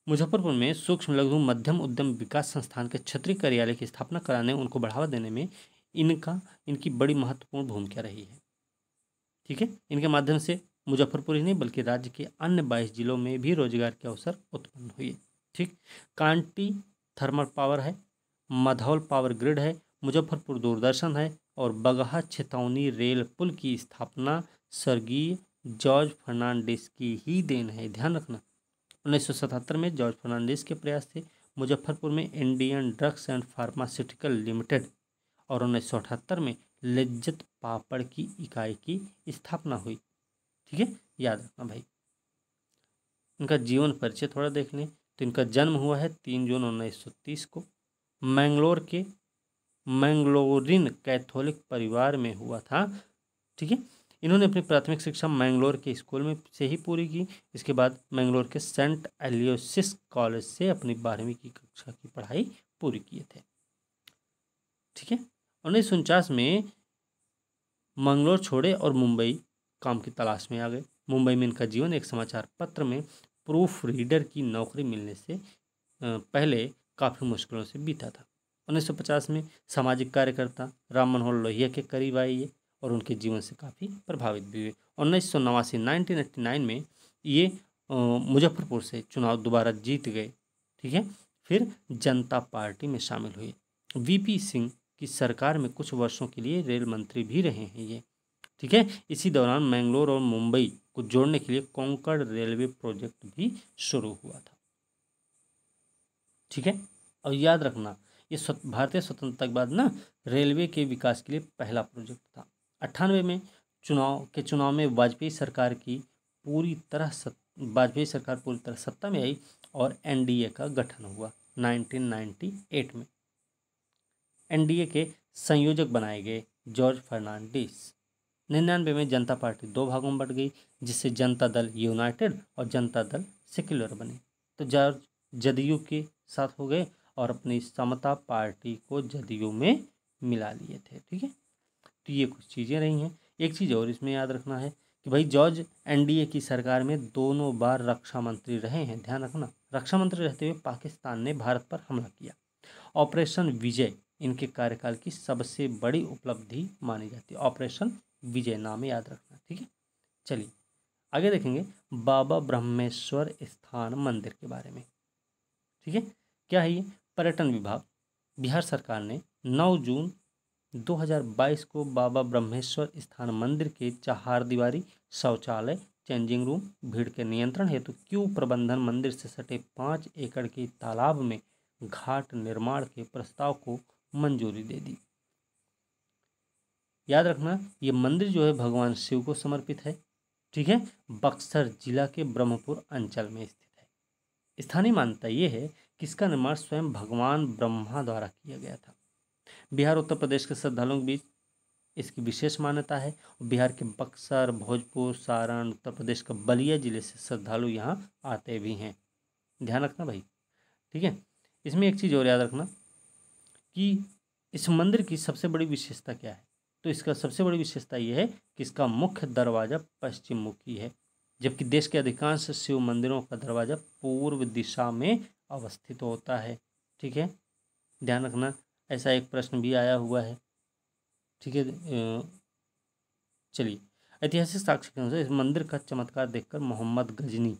मुजफ्फरपुर में सूक्ष्म लघु मध्यम उद्यम विकास संस्थान के क्षेत्रीय कार्यालय की स्थापना कराने उनको बढ़ावा देने में इनका इनकी बड़ी महत्वपूर्ण भूमिका रही है ठीक है इनके माध्यम से मुजफ्फरपुर ही नहीं बल्कि राज्य के अन्य बाईस जिलों में भी रोजगार के अवसर उत्पन्न हुए ठीक कांटी थर्मल पावर है मधौल पावर ग्रिड है मुजफ्फरपुर दूरदर्शन है और बगहा छतौनी रेल पुल की स्थापना स्वर्गीय जॉर्ज फर्नांडिस की ही देन है ध्यान रखना उन्नीस में जॉर्ज फर्नांडिस के प्रयास थे मुजफ्फरपुर में Indian drugs and pharmaceutical limited और उन्नीस में लज्जत पापड़ की इकाई की स्थापना हुई ठीक है याद रखना भाई उनका जीवन परिचय थोड़ा देख लें तो इनका जन्म हुआ है तीन जून उन्नीस सौ तीस को मैंगलोर के मैंगलोरिन कैथोलिक परिवार में हुआ था ठीक है इन्होंने अपनी प्राथमिक शिक्षा मैंगलोर के स्कूल में से ही पूरी की इसके बाद मैंगलोर के सेंट एलियोसिस कॉलेज से अपनी बारहवीं की कक्षा की पढ़ाई पूरी किए थे ठीक है उन्नीस सौ उनचास में मंगलोर छोड़े और मुंबई काम की तलाश में आ गए मुंबई में इनका जीवन एक समाचार पत्र में प्रूफ रीडर की नौकरी मिलने से पहले काफ़ी मुश्किलों से बीता था 1950 में सामाजिक कार्यकर्ता राम मनोहर लोहिया के करीब आए ये और उनके जीवन से काफ़ी प्रभावित भी हुए उन्नीस सौ नवासी नाइनटीन में ये मुजफ्फरपुर से चुनाव दोबारा जीत गए ठीक है फिर जनता पार्टी में शामिल हुए वीपी सिंह की सरकार में कुछ वर्षों के लिए रेल मंत्री भी रहे हैं ये ठीक है इसी दौरान मैंगलोर और मुंबई को जोड़ने के लिए कोंकण रेलवे प्रोजेक्ट भी शुरू हुआ था ठीक है और याद रखना ये भारतीय स्वतंत्रता के बाद ना रेलवे के विकास के लिए पहला प्रोजेक्ट था अट्ठानवे में चुनाव के चुनाव में वाजपेयी सरकार की पूरी तरह वाजपेयी सरकार पूरी तरह सत्ता में आई और एनडीए का गठन हुआ 1998 में एनडीए के संयोजक बनाए गए जॉर्ज फर्नांडिस निन्यानवे में जनता पार्टी दो भागों में बट गई जिससे जनता दल यूनाइटेड और जनता दल सेक्युलर बने तो जॉर्ज जदयू के साथ हो गए और अपनी समता पार्टी को जदयू में मिला लिए थे ठीक है तो ये कुछ चीज़ें रही हैं एक चीज़ और इसमें याद रखना है कि भाई जॉर्ज एनडीए की सरकार में दोनों बार रक्षा मंत्री रहे हैं ध्यान रखना रक्षा मंत्री रहते हुए पाकिस्तान ने भारत पर हमला किया ऑपरेशन विजय इनके कार्यकाल की सबसे बड़ी उपलब्धि मानी जाती है ऑपरेशन विजय नाम याद रखना ठीक है चलिए आगे देखेंगे बाबा ब्रह्मेश्वर स्थान मंदिर के बारे में ठीक है क्या है ये पर्यटन विभाग बिहार सरकार ने 9 जून 2022 को बाबा ब्रह्मेश्वर स्थान मंदिर के चार दीवारी शौचालय चेंजिंग रूम भीड़ के नियंत्रण हेतु क्यू प्रबंधन मंदिर से सटे पाँच एकड़ के तालाब में घाट निर्माण के प्रस्ताव को मंजूरी दे दी याद रखना ये मंदिर जो है भगवान शिव को समर्पित है ठीक है बक्सर जिला के ब्रह्मपुर अंचल में स्थित है स्थानीय मान्यता ये है कि इसका निर्माण स्वयं भगवान ब्रह्मा द्वारा किया गया था बिहार उत्तर प्रदेश के श्रद्धालुओं के बीच इसकी विशेष मान्यता है बिहार के बक्सर भोजपुर सारण उत्तर प्रदेश के बलिया जिले से श्रद्धालु यहाँ आते भी हैं ध्यान रखना भाई ठीक है इसमें एक चीज़ और याद रखना कि इस मंदिर की सबसे बड़ी विशेषता क्या है तो इसका सबसे बड़ी विशेषता यह है कि इसका मुख्य दरवाज़ा पश्चिम मुखी है जबकि देश के अधिकांश शिव मंदिरों का दरवाज़ा पूर्व दिशा में अवस्थित होता है ठीक है ध्यान रखना ऐसा एक प्रश्न भी आया हुआ है ठीक है चलिए ऐतिहासिक साक्ष्य के अनुसार इस मंदिर का चमत्कार देखकर मोहम्मद गजनी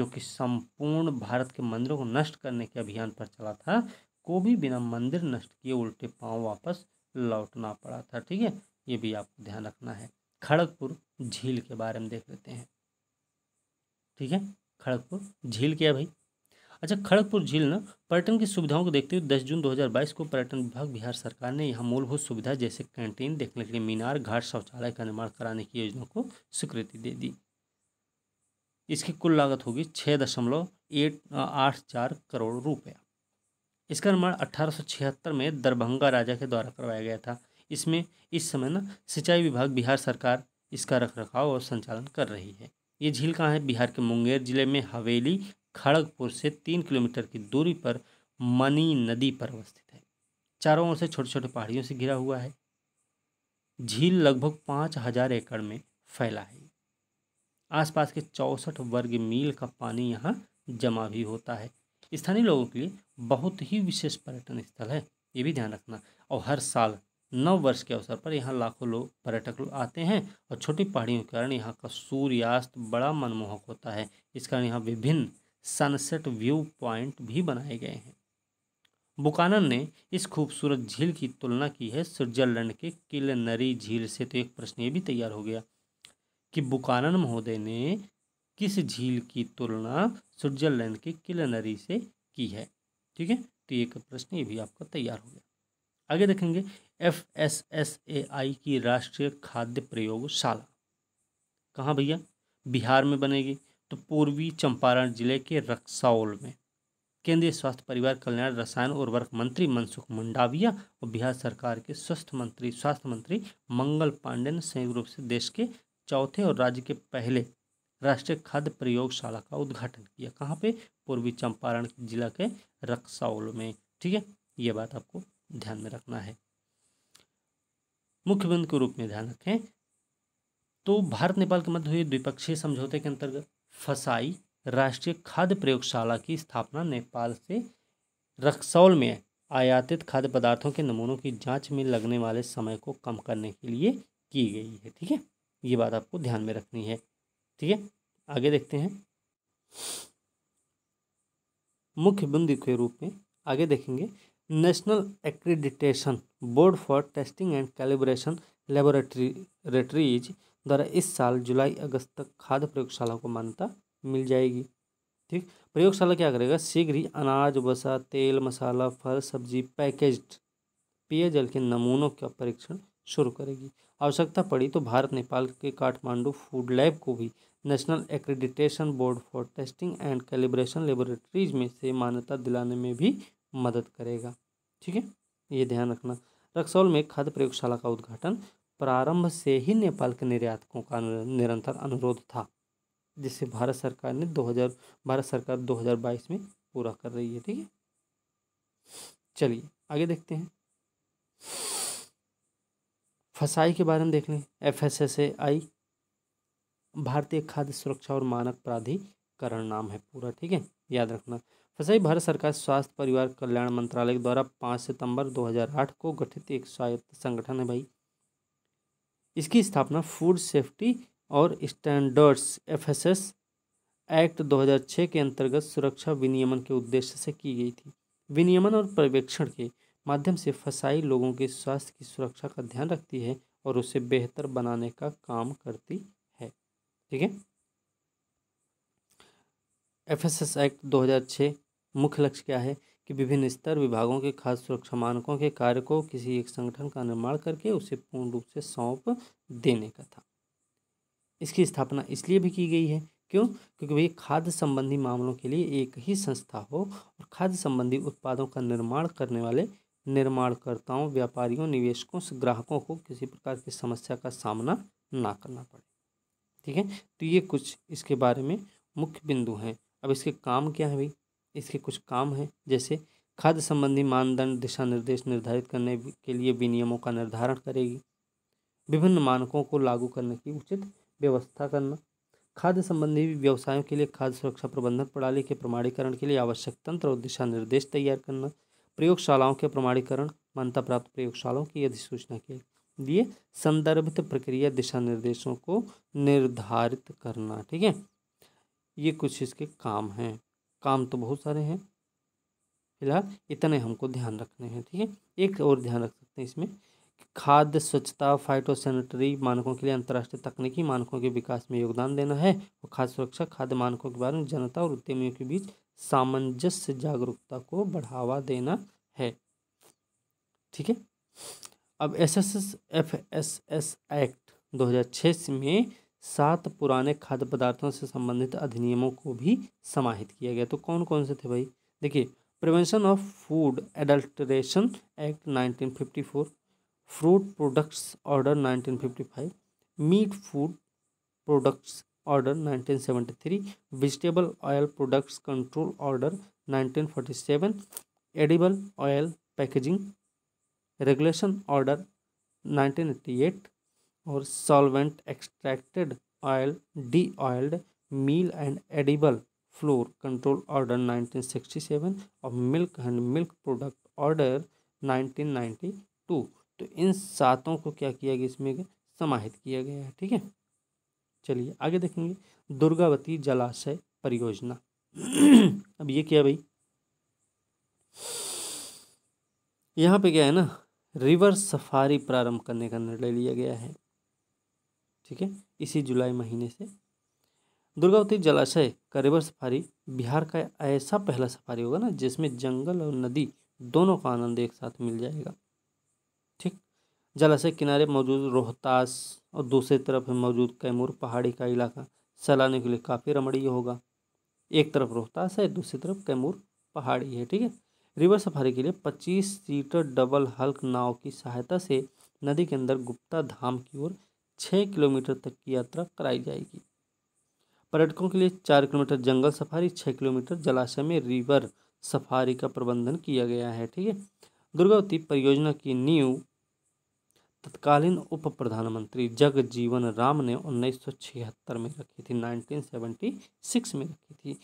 जो कि संपूर्ण भारत के मंदिरों को नष्ट करने के अभियान पर चला था को भी बिना मंदिर नष्ट किए उल्टे पांव वापस लौटना पड़ा था ठीक है ये भी आपको ध्यान रखना है खड़गपुर झील के बारे में देख लेते हैं ठीक है खड़गपुर झील क्या भाई अच्छा खड़गपुर झील ना पर्यटन की सुविधाओं को देखते हुए 10 जून 2022 को पर्यटन विभाग बिहार सरकार ने यहाँ मूलभूत सुविधा जैसे कैंटीन देखने के लिए मीनार घाट शौचालय का निर्माण कराने की योजना को स्वीकृति दे दी इसकी कुल लागत होगी छः दशमलव एट आठ चार करोड़ रुपया इसका निर्माण अठारह में दरभंगा राजा के द्वारा करवाया गया था इसमें इस समय ना सिंचाई विभाग बिहार सरकार इसका रखरखाव और संचालन कर रही है ये झील कहाँ है बिहार के मुंगेर जिले में हवेली खड़गपुर से तीन किलोमीटर की दूरी पर मनी नदी पर अवस्थित है चारों ओर से छोटे छोटे पहाड़ियों से घिरा हुआ है झील लगभग पाँच हजार एकड़ में फैला है आसपास के चौंसठ वर्ग मील का पानी यहाँ जमा भी होता है स्थानीय लोगों के लिए बहुत ही विशेष पर्यटन स्थल है ये भी ध्यान रखना और हर साल नव वर्ष के अवसर पर यहाँ लाखों लोग पर्यटक लोग आते हैं और छोटी पहाड़ियों के कारण यहाँ का सूर्यास्त बड़ा मनमोहक होता है इस कारण यहाँ विभिन्न सनसेट व्यू पॉइंट भी बनाए गए हैं बुकानन ने इस खूबसूरत झील की तुलना की है स्विट्जरलैंड के किलनरी झील से तो एक प्रश्न ये भी तैयार हो गया कि बुकानन महोदय ने किस झील की तुलना स्विट्जरलैंड के किलनरी से की है ठीक है तो एक प्रश्न ये भी आपका तैयार हो गया आगे देखेंगे F S S A I की राष्ट्रीय खाद्य प्रयोगशाला कहाँ भैया बिहार में बनेगी तो पूर्वी चंपारण जिले के रक्सौल में केंद्रीय स्वास्थ्य परिवार कल्याण रसायन और वर्क मंत्री मनसुख मंडाविया और बिहार सरकार के स्वास्थ्य मंत्री स्वास्थ्य मंत्री मंगल पांडे ने संयुक्त रूप से देश के चौथे और राज्य के पहले राष्ट्रीय खाद्य प्रयोगशाला का उद्घाटन किया कहाँ पे पूर्वी चंपारण जिला के रक्सौल में ठीक है ये बात आपको ध्यान में रखना है मुख्यमंत्री के रूप में ध्यान रखें तो भारत नेपाल के मध्य हुए द्विपक्षीय समझौते के अंतर्गत फसाई राष्ट्रीय खाद्य प्रयोगशाला की स्थापना नेपाल से रक्सौल में आयातित खाद्य पदार्थों के नमूनों की जांच में लगने वाले समय को कम करने के लिए की गई है ठीक है ये बात आपको ध्यान में रखनी है ठीक है आगे देखते हैं मुख्य बिंदु के रूप में आगे देखेंगे national accreditation board for testing and calibration laboratories द्वारा इस साल जुलाई अगस्त तक खाद्य प्रयोगशाला को मान्यता मिल जाएगी ठीक प्रयोगशाला क्या करेगा शीघ्र ही अनाज वसा तेल मसाला फल सब्जी पैकेज्ड पेयजल के नमूनों का परीक्षण शुरू करेगी आवश्यकता पड़ी तो भारत नेपाल के काठमांडू फूड लैब को भी national accreditation board for testing and calibration laboratories में से मान्यता दिलाने में भी मदद करेगा ठीक है ये ध्यान रखना रक्सौल में खाद्य प्रयोगशाला का उद्घाटन प्रारंभ से ही नेपाल के निर्यातकों का निरंतर अनुरोध था जिसे भारत सरकार ने 2000 भारत सरकार 2022 में पूरा कर रही है ठीक है चलिए आगे देखते हैं फसाई के बारे में देख लें F S S A I भारतीय खाद्य सुरक्षा और मानक प्राधिकरण नाम है पूरा ठीक है याद रखना फसाई भारत सरकार स्वास्थ्य परिवार कल्याण मंत्रालय के द्वारा पाँच सितंबर 2008 को गठित एक स्वायत्त संगठन है भाई इसकी स्थापना फूड सेफ्टी और standards F S S act 2006 के अंतर्गत सुरक्षा विनियमन के उद्देश्य से की गई थी विनियमन और पर्यवेक्षण के माध्यम से फसाई लोगों के स्वास्थ्य की सुरक्षा का ध्यान रखती है और उसे बेहतर बनाने का काम करती है ठीक है एफ एस एस एक्ट 2006 मुख्य लक्ष्य क्या है कि विभिन्न स्तर विभागों के खाद्य सुरक्षा मानकों के कार्य को किसी एक संगठन का निर्माण करके उसे पूर्ण रूप से सौंप देने का था इसकी स्थापना इसलिए भी की गई है क्यों क्योंकि वे खाद्य संबंधी मामलों के लिए एक ही संस्था हो और खाद्य संबंधी उत्पादों का निर्माण करने वाले निर्माणकर्ताओं व्यापारियों निवेशकों से ग्राहकों को किसी प्रकार की समस्या का सामना ना करना पड़े ठीक है तो ये कुछ इसके बारे में मुख्य बिंदु हैं अब इसके काम क्या है भाई इसके कुछ काम हैं जैसे खाद्य संबंधी मानदंड दिशा निर्देश निर्धारित करने के लिए विनियमों का निर्धारण करेगी विभिन्न मानकों को लागू करने की उचित व्यवस्था करना खाद्य संबंधी व्यवसायों के लिए खाद्य सुरक्षा प्रबंधन प्रणाली के प्रमाणीकरण के लिए आवश्यक तंत्र और दिशा निर्देश तैयार करना प्रयोगशालाओं के प्रमाणीकरण मान्यता प्राप्त प्रयोगशालाओं की अधिसूचना के लिए संदर्भित प्रक्रिया दिशा निर्देशों को निर्धारित करना ठीक है ये कुछ इसके काम हैं काम तो बहुत सारे हैं फिलहाल इतने हमको ध्यान रखने हैं ठीक है थीके? एक और ध्यान रख सकते हैं इसमें खाद्य स्वच्छता फाइटोसैनिटरी मानकों के लिए अंतर्राष्ट्रीय तकनीकी मानकों के विकास में योगदान देना है और खाद्य सुरक्षा खाद्य मानकों के बारे में जनता और उद्यमियों के बीच सामंजस्य जागरूकता को बढ़ावा देना है ठीक है अब S S S F S S act 2006 में सात पुराने खाद्य पदार्थों से संबंधित अधिनियमों को भी समाहित किया गया तो कौन कौन से थे भाई देखिए prevention of food adulteration act 1954 fruit products order 1955 meat food products order 1973 vegetable oil products control order 1947 edible oil packaging regulation order 1988 और solvent extracted oil de oiled meal and edible flour control order 1967 और milk and milk product order 1992 तो इन सातों को क्या किया गया इसमें समाहित किया गया है ठीक है चलिए आगे देखेंगे दुर्गावती जलाशय परियोजना अब ये क्या भाई यहाँ पे क्या है ना रिवर सफारी प्रारंभ करने का निर्णय लिया गया है ठीक है इसी जुलाई महीने से दुर्गावती जलाशय का रिवर सफारी बिहार का ऐसा पहला सफारी होगा ना जिसमें जंगल और नदी दोनों का आनंद एक साथ मिल जाएगा जलाशय किनारे मौजूद रोहतास और दूसरी तरफ है मौजूद कैमूर पहाड़ी का इलाका सैलानी के लिए काफ़ी रमणीय होगा एक तरफ रोहतास है दूसरी तरफ कैमूर पहाड़ी है ठीक है रिवर सफारी के लिए पच्चीस सीटर डबल हल्क नाव की सहायता से नदी के अंदर गुप्ता धाम की ओर छः किलोमीटर तक की यात्रा कराई जाएगी पर्यटकों के लिए चार किलोमीटर जंगल सफारी छः किलोमीटर जलाशय में रिवर सफारी का प्रबंधन किया गया है ठीक है दुर्गावती परियोजना की नींव तत्कालीन उप प्रधानमंत्री जगजीवन राम ने 1976 में रखी थी 1976 में रखी थी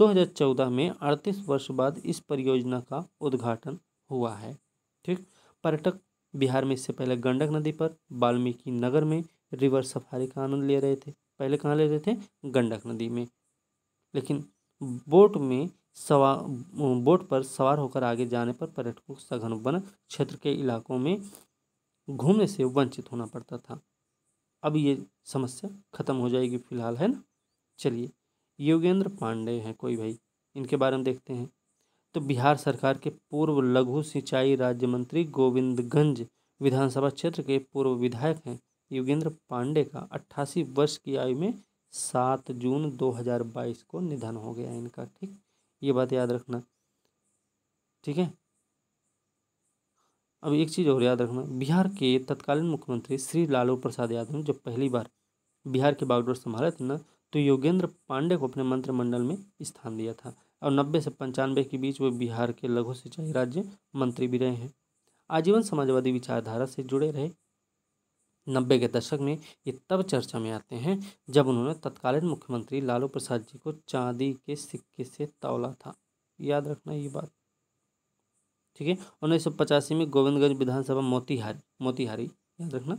2014 में 38 वर्ष बाद इस परियोजना का उद्घाटन हुआ है ठीक पर्यटक बिहार में इससे पहले गंडक नदी पर वाल्मीकि नगर में रिवर सफारी का आनंद ले रहे थे पहले कहाँ ले रहे थे गंडक नदी में लेकिन बोट में सवा बोट पर सवार होकर आगे जाने पर पर्यटकों सघन वन क्षेत्र के इलाकों में घूमने से वंचित होना पड़ता था अब ये समस्या ख़त्म हो जाएगी फिलहाल है ना चलिए योगेंद्र पांडे हैं कोई भाई इनके बारे में देखते हैं तो बिहार सरकार के पूर्व लघु सिंचाई राज्य मंत्री गोविंदगंज विधानसभा क्षेत्र के पूर्व विधायक हैं योगेंद्र पांडे का अट्ठासी वर्ष की आयु में सात जून 2022 को निधन हो गया इनका ठीक ये बात याद रखना ठीक है अब एक चीज़ और याद रखना बिहार के तत्कालीन मुख्यमंत्री श्री लालू प्रसाद यादव ने जब पहली बार बिहार के बागडोर संभाले थे ना तो योगेंद्र पांडे को अपने मंत्रिमंडल में स्थान दिया था और नब्बे से पंचानवे के बीच वे बिहार के लघु सिंचाई राज्य मंत्री भी रहे हैं आजीवन समाजवादी विचारधारा से जुड़े रहे नब्बे के दशक में ये तब चर्चा में आते हैं जब उन्होंने तत्कालीन मुख्यमंत्री लालू प्रसाद जी को चांदी के सिक्के से तौला था याद रखना ये बात ठीक है उन्नीस सौ पचासी में गोविंदगंज विधानसभा मोतिहारी मोतिहारी याद रखना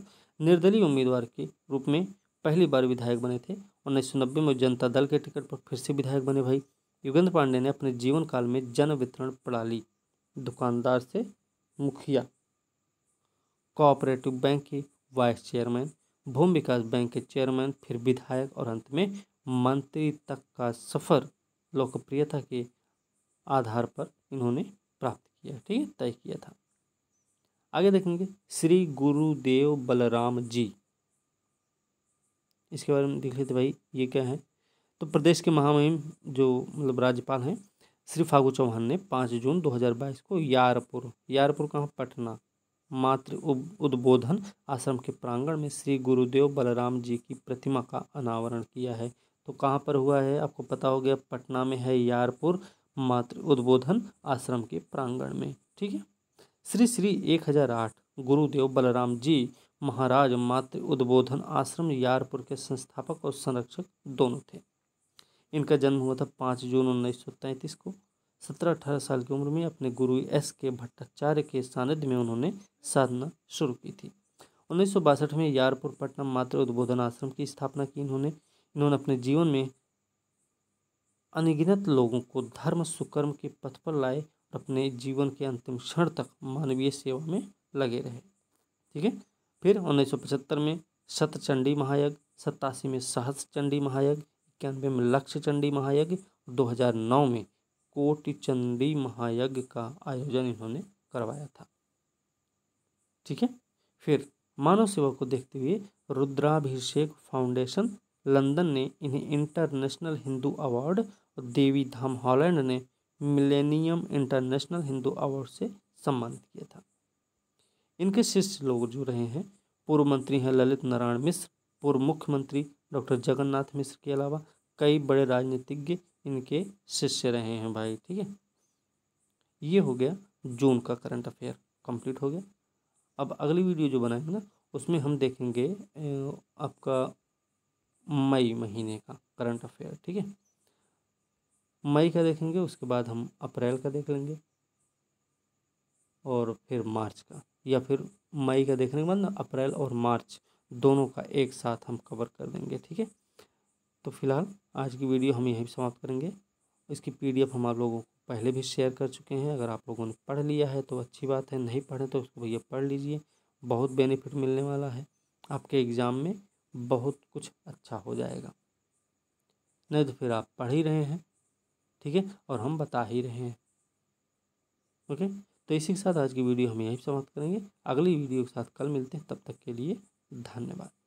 निर्दलीय उम्मीदवार के रूप में पहली बार विधायक बने थे उन्नीस सौ नब्बे में जनता दल के टिकट पर फिर से विधायक बने भाई युगेंद्र पांडे ने अपने जीवन काल में जन वितरण प्रणाली दुकानदार से मुखिया कोऑपरेटिव बैंक के वाइस चेयरमैन भूमि विकास बैंक के चेयरमैन फिर विधायक और अंत में मंत्री तक का सफर लोकप्रियता के आधार पर इन्होंने प्राप्त किया ठीक है तय किया था आगे देखेंगे श्री गुरुदेव बलराम जी इसके बारे में देख लेते भाई ये क्या है तो प्रदेश के महामहिम जो मतलब राज्यपाल हैं श्री फागू चौहान ने पाँच जून 2022 को यारपुर यारपुर कहाँ पटना मातृ उद्बोधन आश्रम के प्रांगण में श्री गुरुदेव बलराम जी की प्रतिमा का अनावरण किया है तो कहाँ पर हुआ है आपको पता हो गया पटना में है यारपुर मात्र उद्बोधन आश्रम के प्रांगण में ठीक है श्री श्री एक हजार आठ गुरुदेव बलराम जी महाराज मातृ उद्बोधन आश्रम यारपुर के संस्थापक और संरक्षक दोनों थे इनका जन्म हुआ था पाँच जून उन्नीस सौ तैंतीस को सत्रह अठारह साल की उम्र में अपने गुरु एस के भट्टाचार्य के सानिध्य में उन्होंने साधना शुरू की थी उन्नीस में यारपुर पटना मातृ उद्बोधन आश्रम की स्थापना की इन्होंने इन्होंने अपने जीवन में अनगिनत लोगों को धर्म सुकर्म के पथ पर लाए और अपने जीवन के अंतिम क्षण तक मानवीय सेवा में लगे रहे ठीक है फिर उन्नीस में सतचंडी महायज्ञ सत्तासी में सहस चंडी महायज्ञ इक्यानवे में लक्ष्य चंडी महायज्ञ और नौ में कोटि चंडी महायज्ञ का आयोजन इन्होंने करवाया था ठीक है फिर मानव सेवा को देखते हुए रुद्राभिषेक फाउंडेशन लंदन ने इन्हें international Hindu award Devi Dham Holland ने मिलेनियम इंटरनेशनल हिंदू अवार्ड से सम्मानित किया था इनके शिष्य लोग जो रहे हैं पूर्व मंत्री हैं ललित नारायण मिश्र पूर्व मुख्यमंत्री डॉक्टर जगन्नाथ मिश्र के अलावा कई बड़े राजनीतिज्ञ इनके शिष्य रहे हैं भाई ठीक है ये हो गया जून का करंट अफेयर कंप्लीट हो गया अब अगली वीडियो जो बनाएंगे ना उसमें हम देखेंगे आपका मई महीने का करंट अफेयर ठीक है मई का देखेंगे उसके बाद हम अप्रैल का देख लेंगे और फिर मार्च का या फिर मई का देखने के बाद ना अप्रैल और मार्च दोनों का एक साथ हम कवर कर देंगे ठीक है तो फिलहाल आज की वीडियो हम यहीं समाप्त करेंगे इसकी पीडीएफ हम आप लोगों को पहले भी शेयर कर चुके हैं अगर आप लोगों ने पढ़ लिया है तो अच्छी बात है नहीं पढ़े तो उसको भैया पढ़ लीजिए बहुत बेनिफिट मिलने वाला है आपके एग्ज़ाम में बहुत कुछ अच्छा हो जाएगा नहीं तो फिर आप पढ़ ही रहे हैं ठीक है और हम बता ही रहे हैं ओके तो इसी के साथ आज की वीडियो हम यही समाप्त करेंगे अगली वीडियो के साथ कल मिलते हैं तब तक के लिए धन्यवाद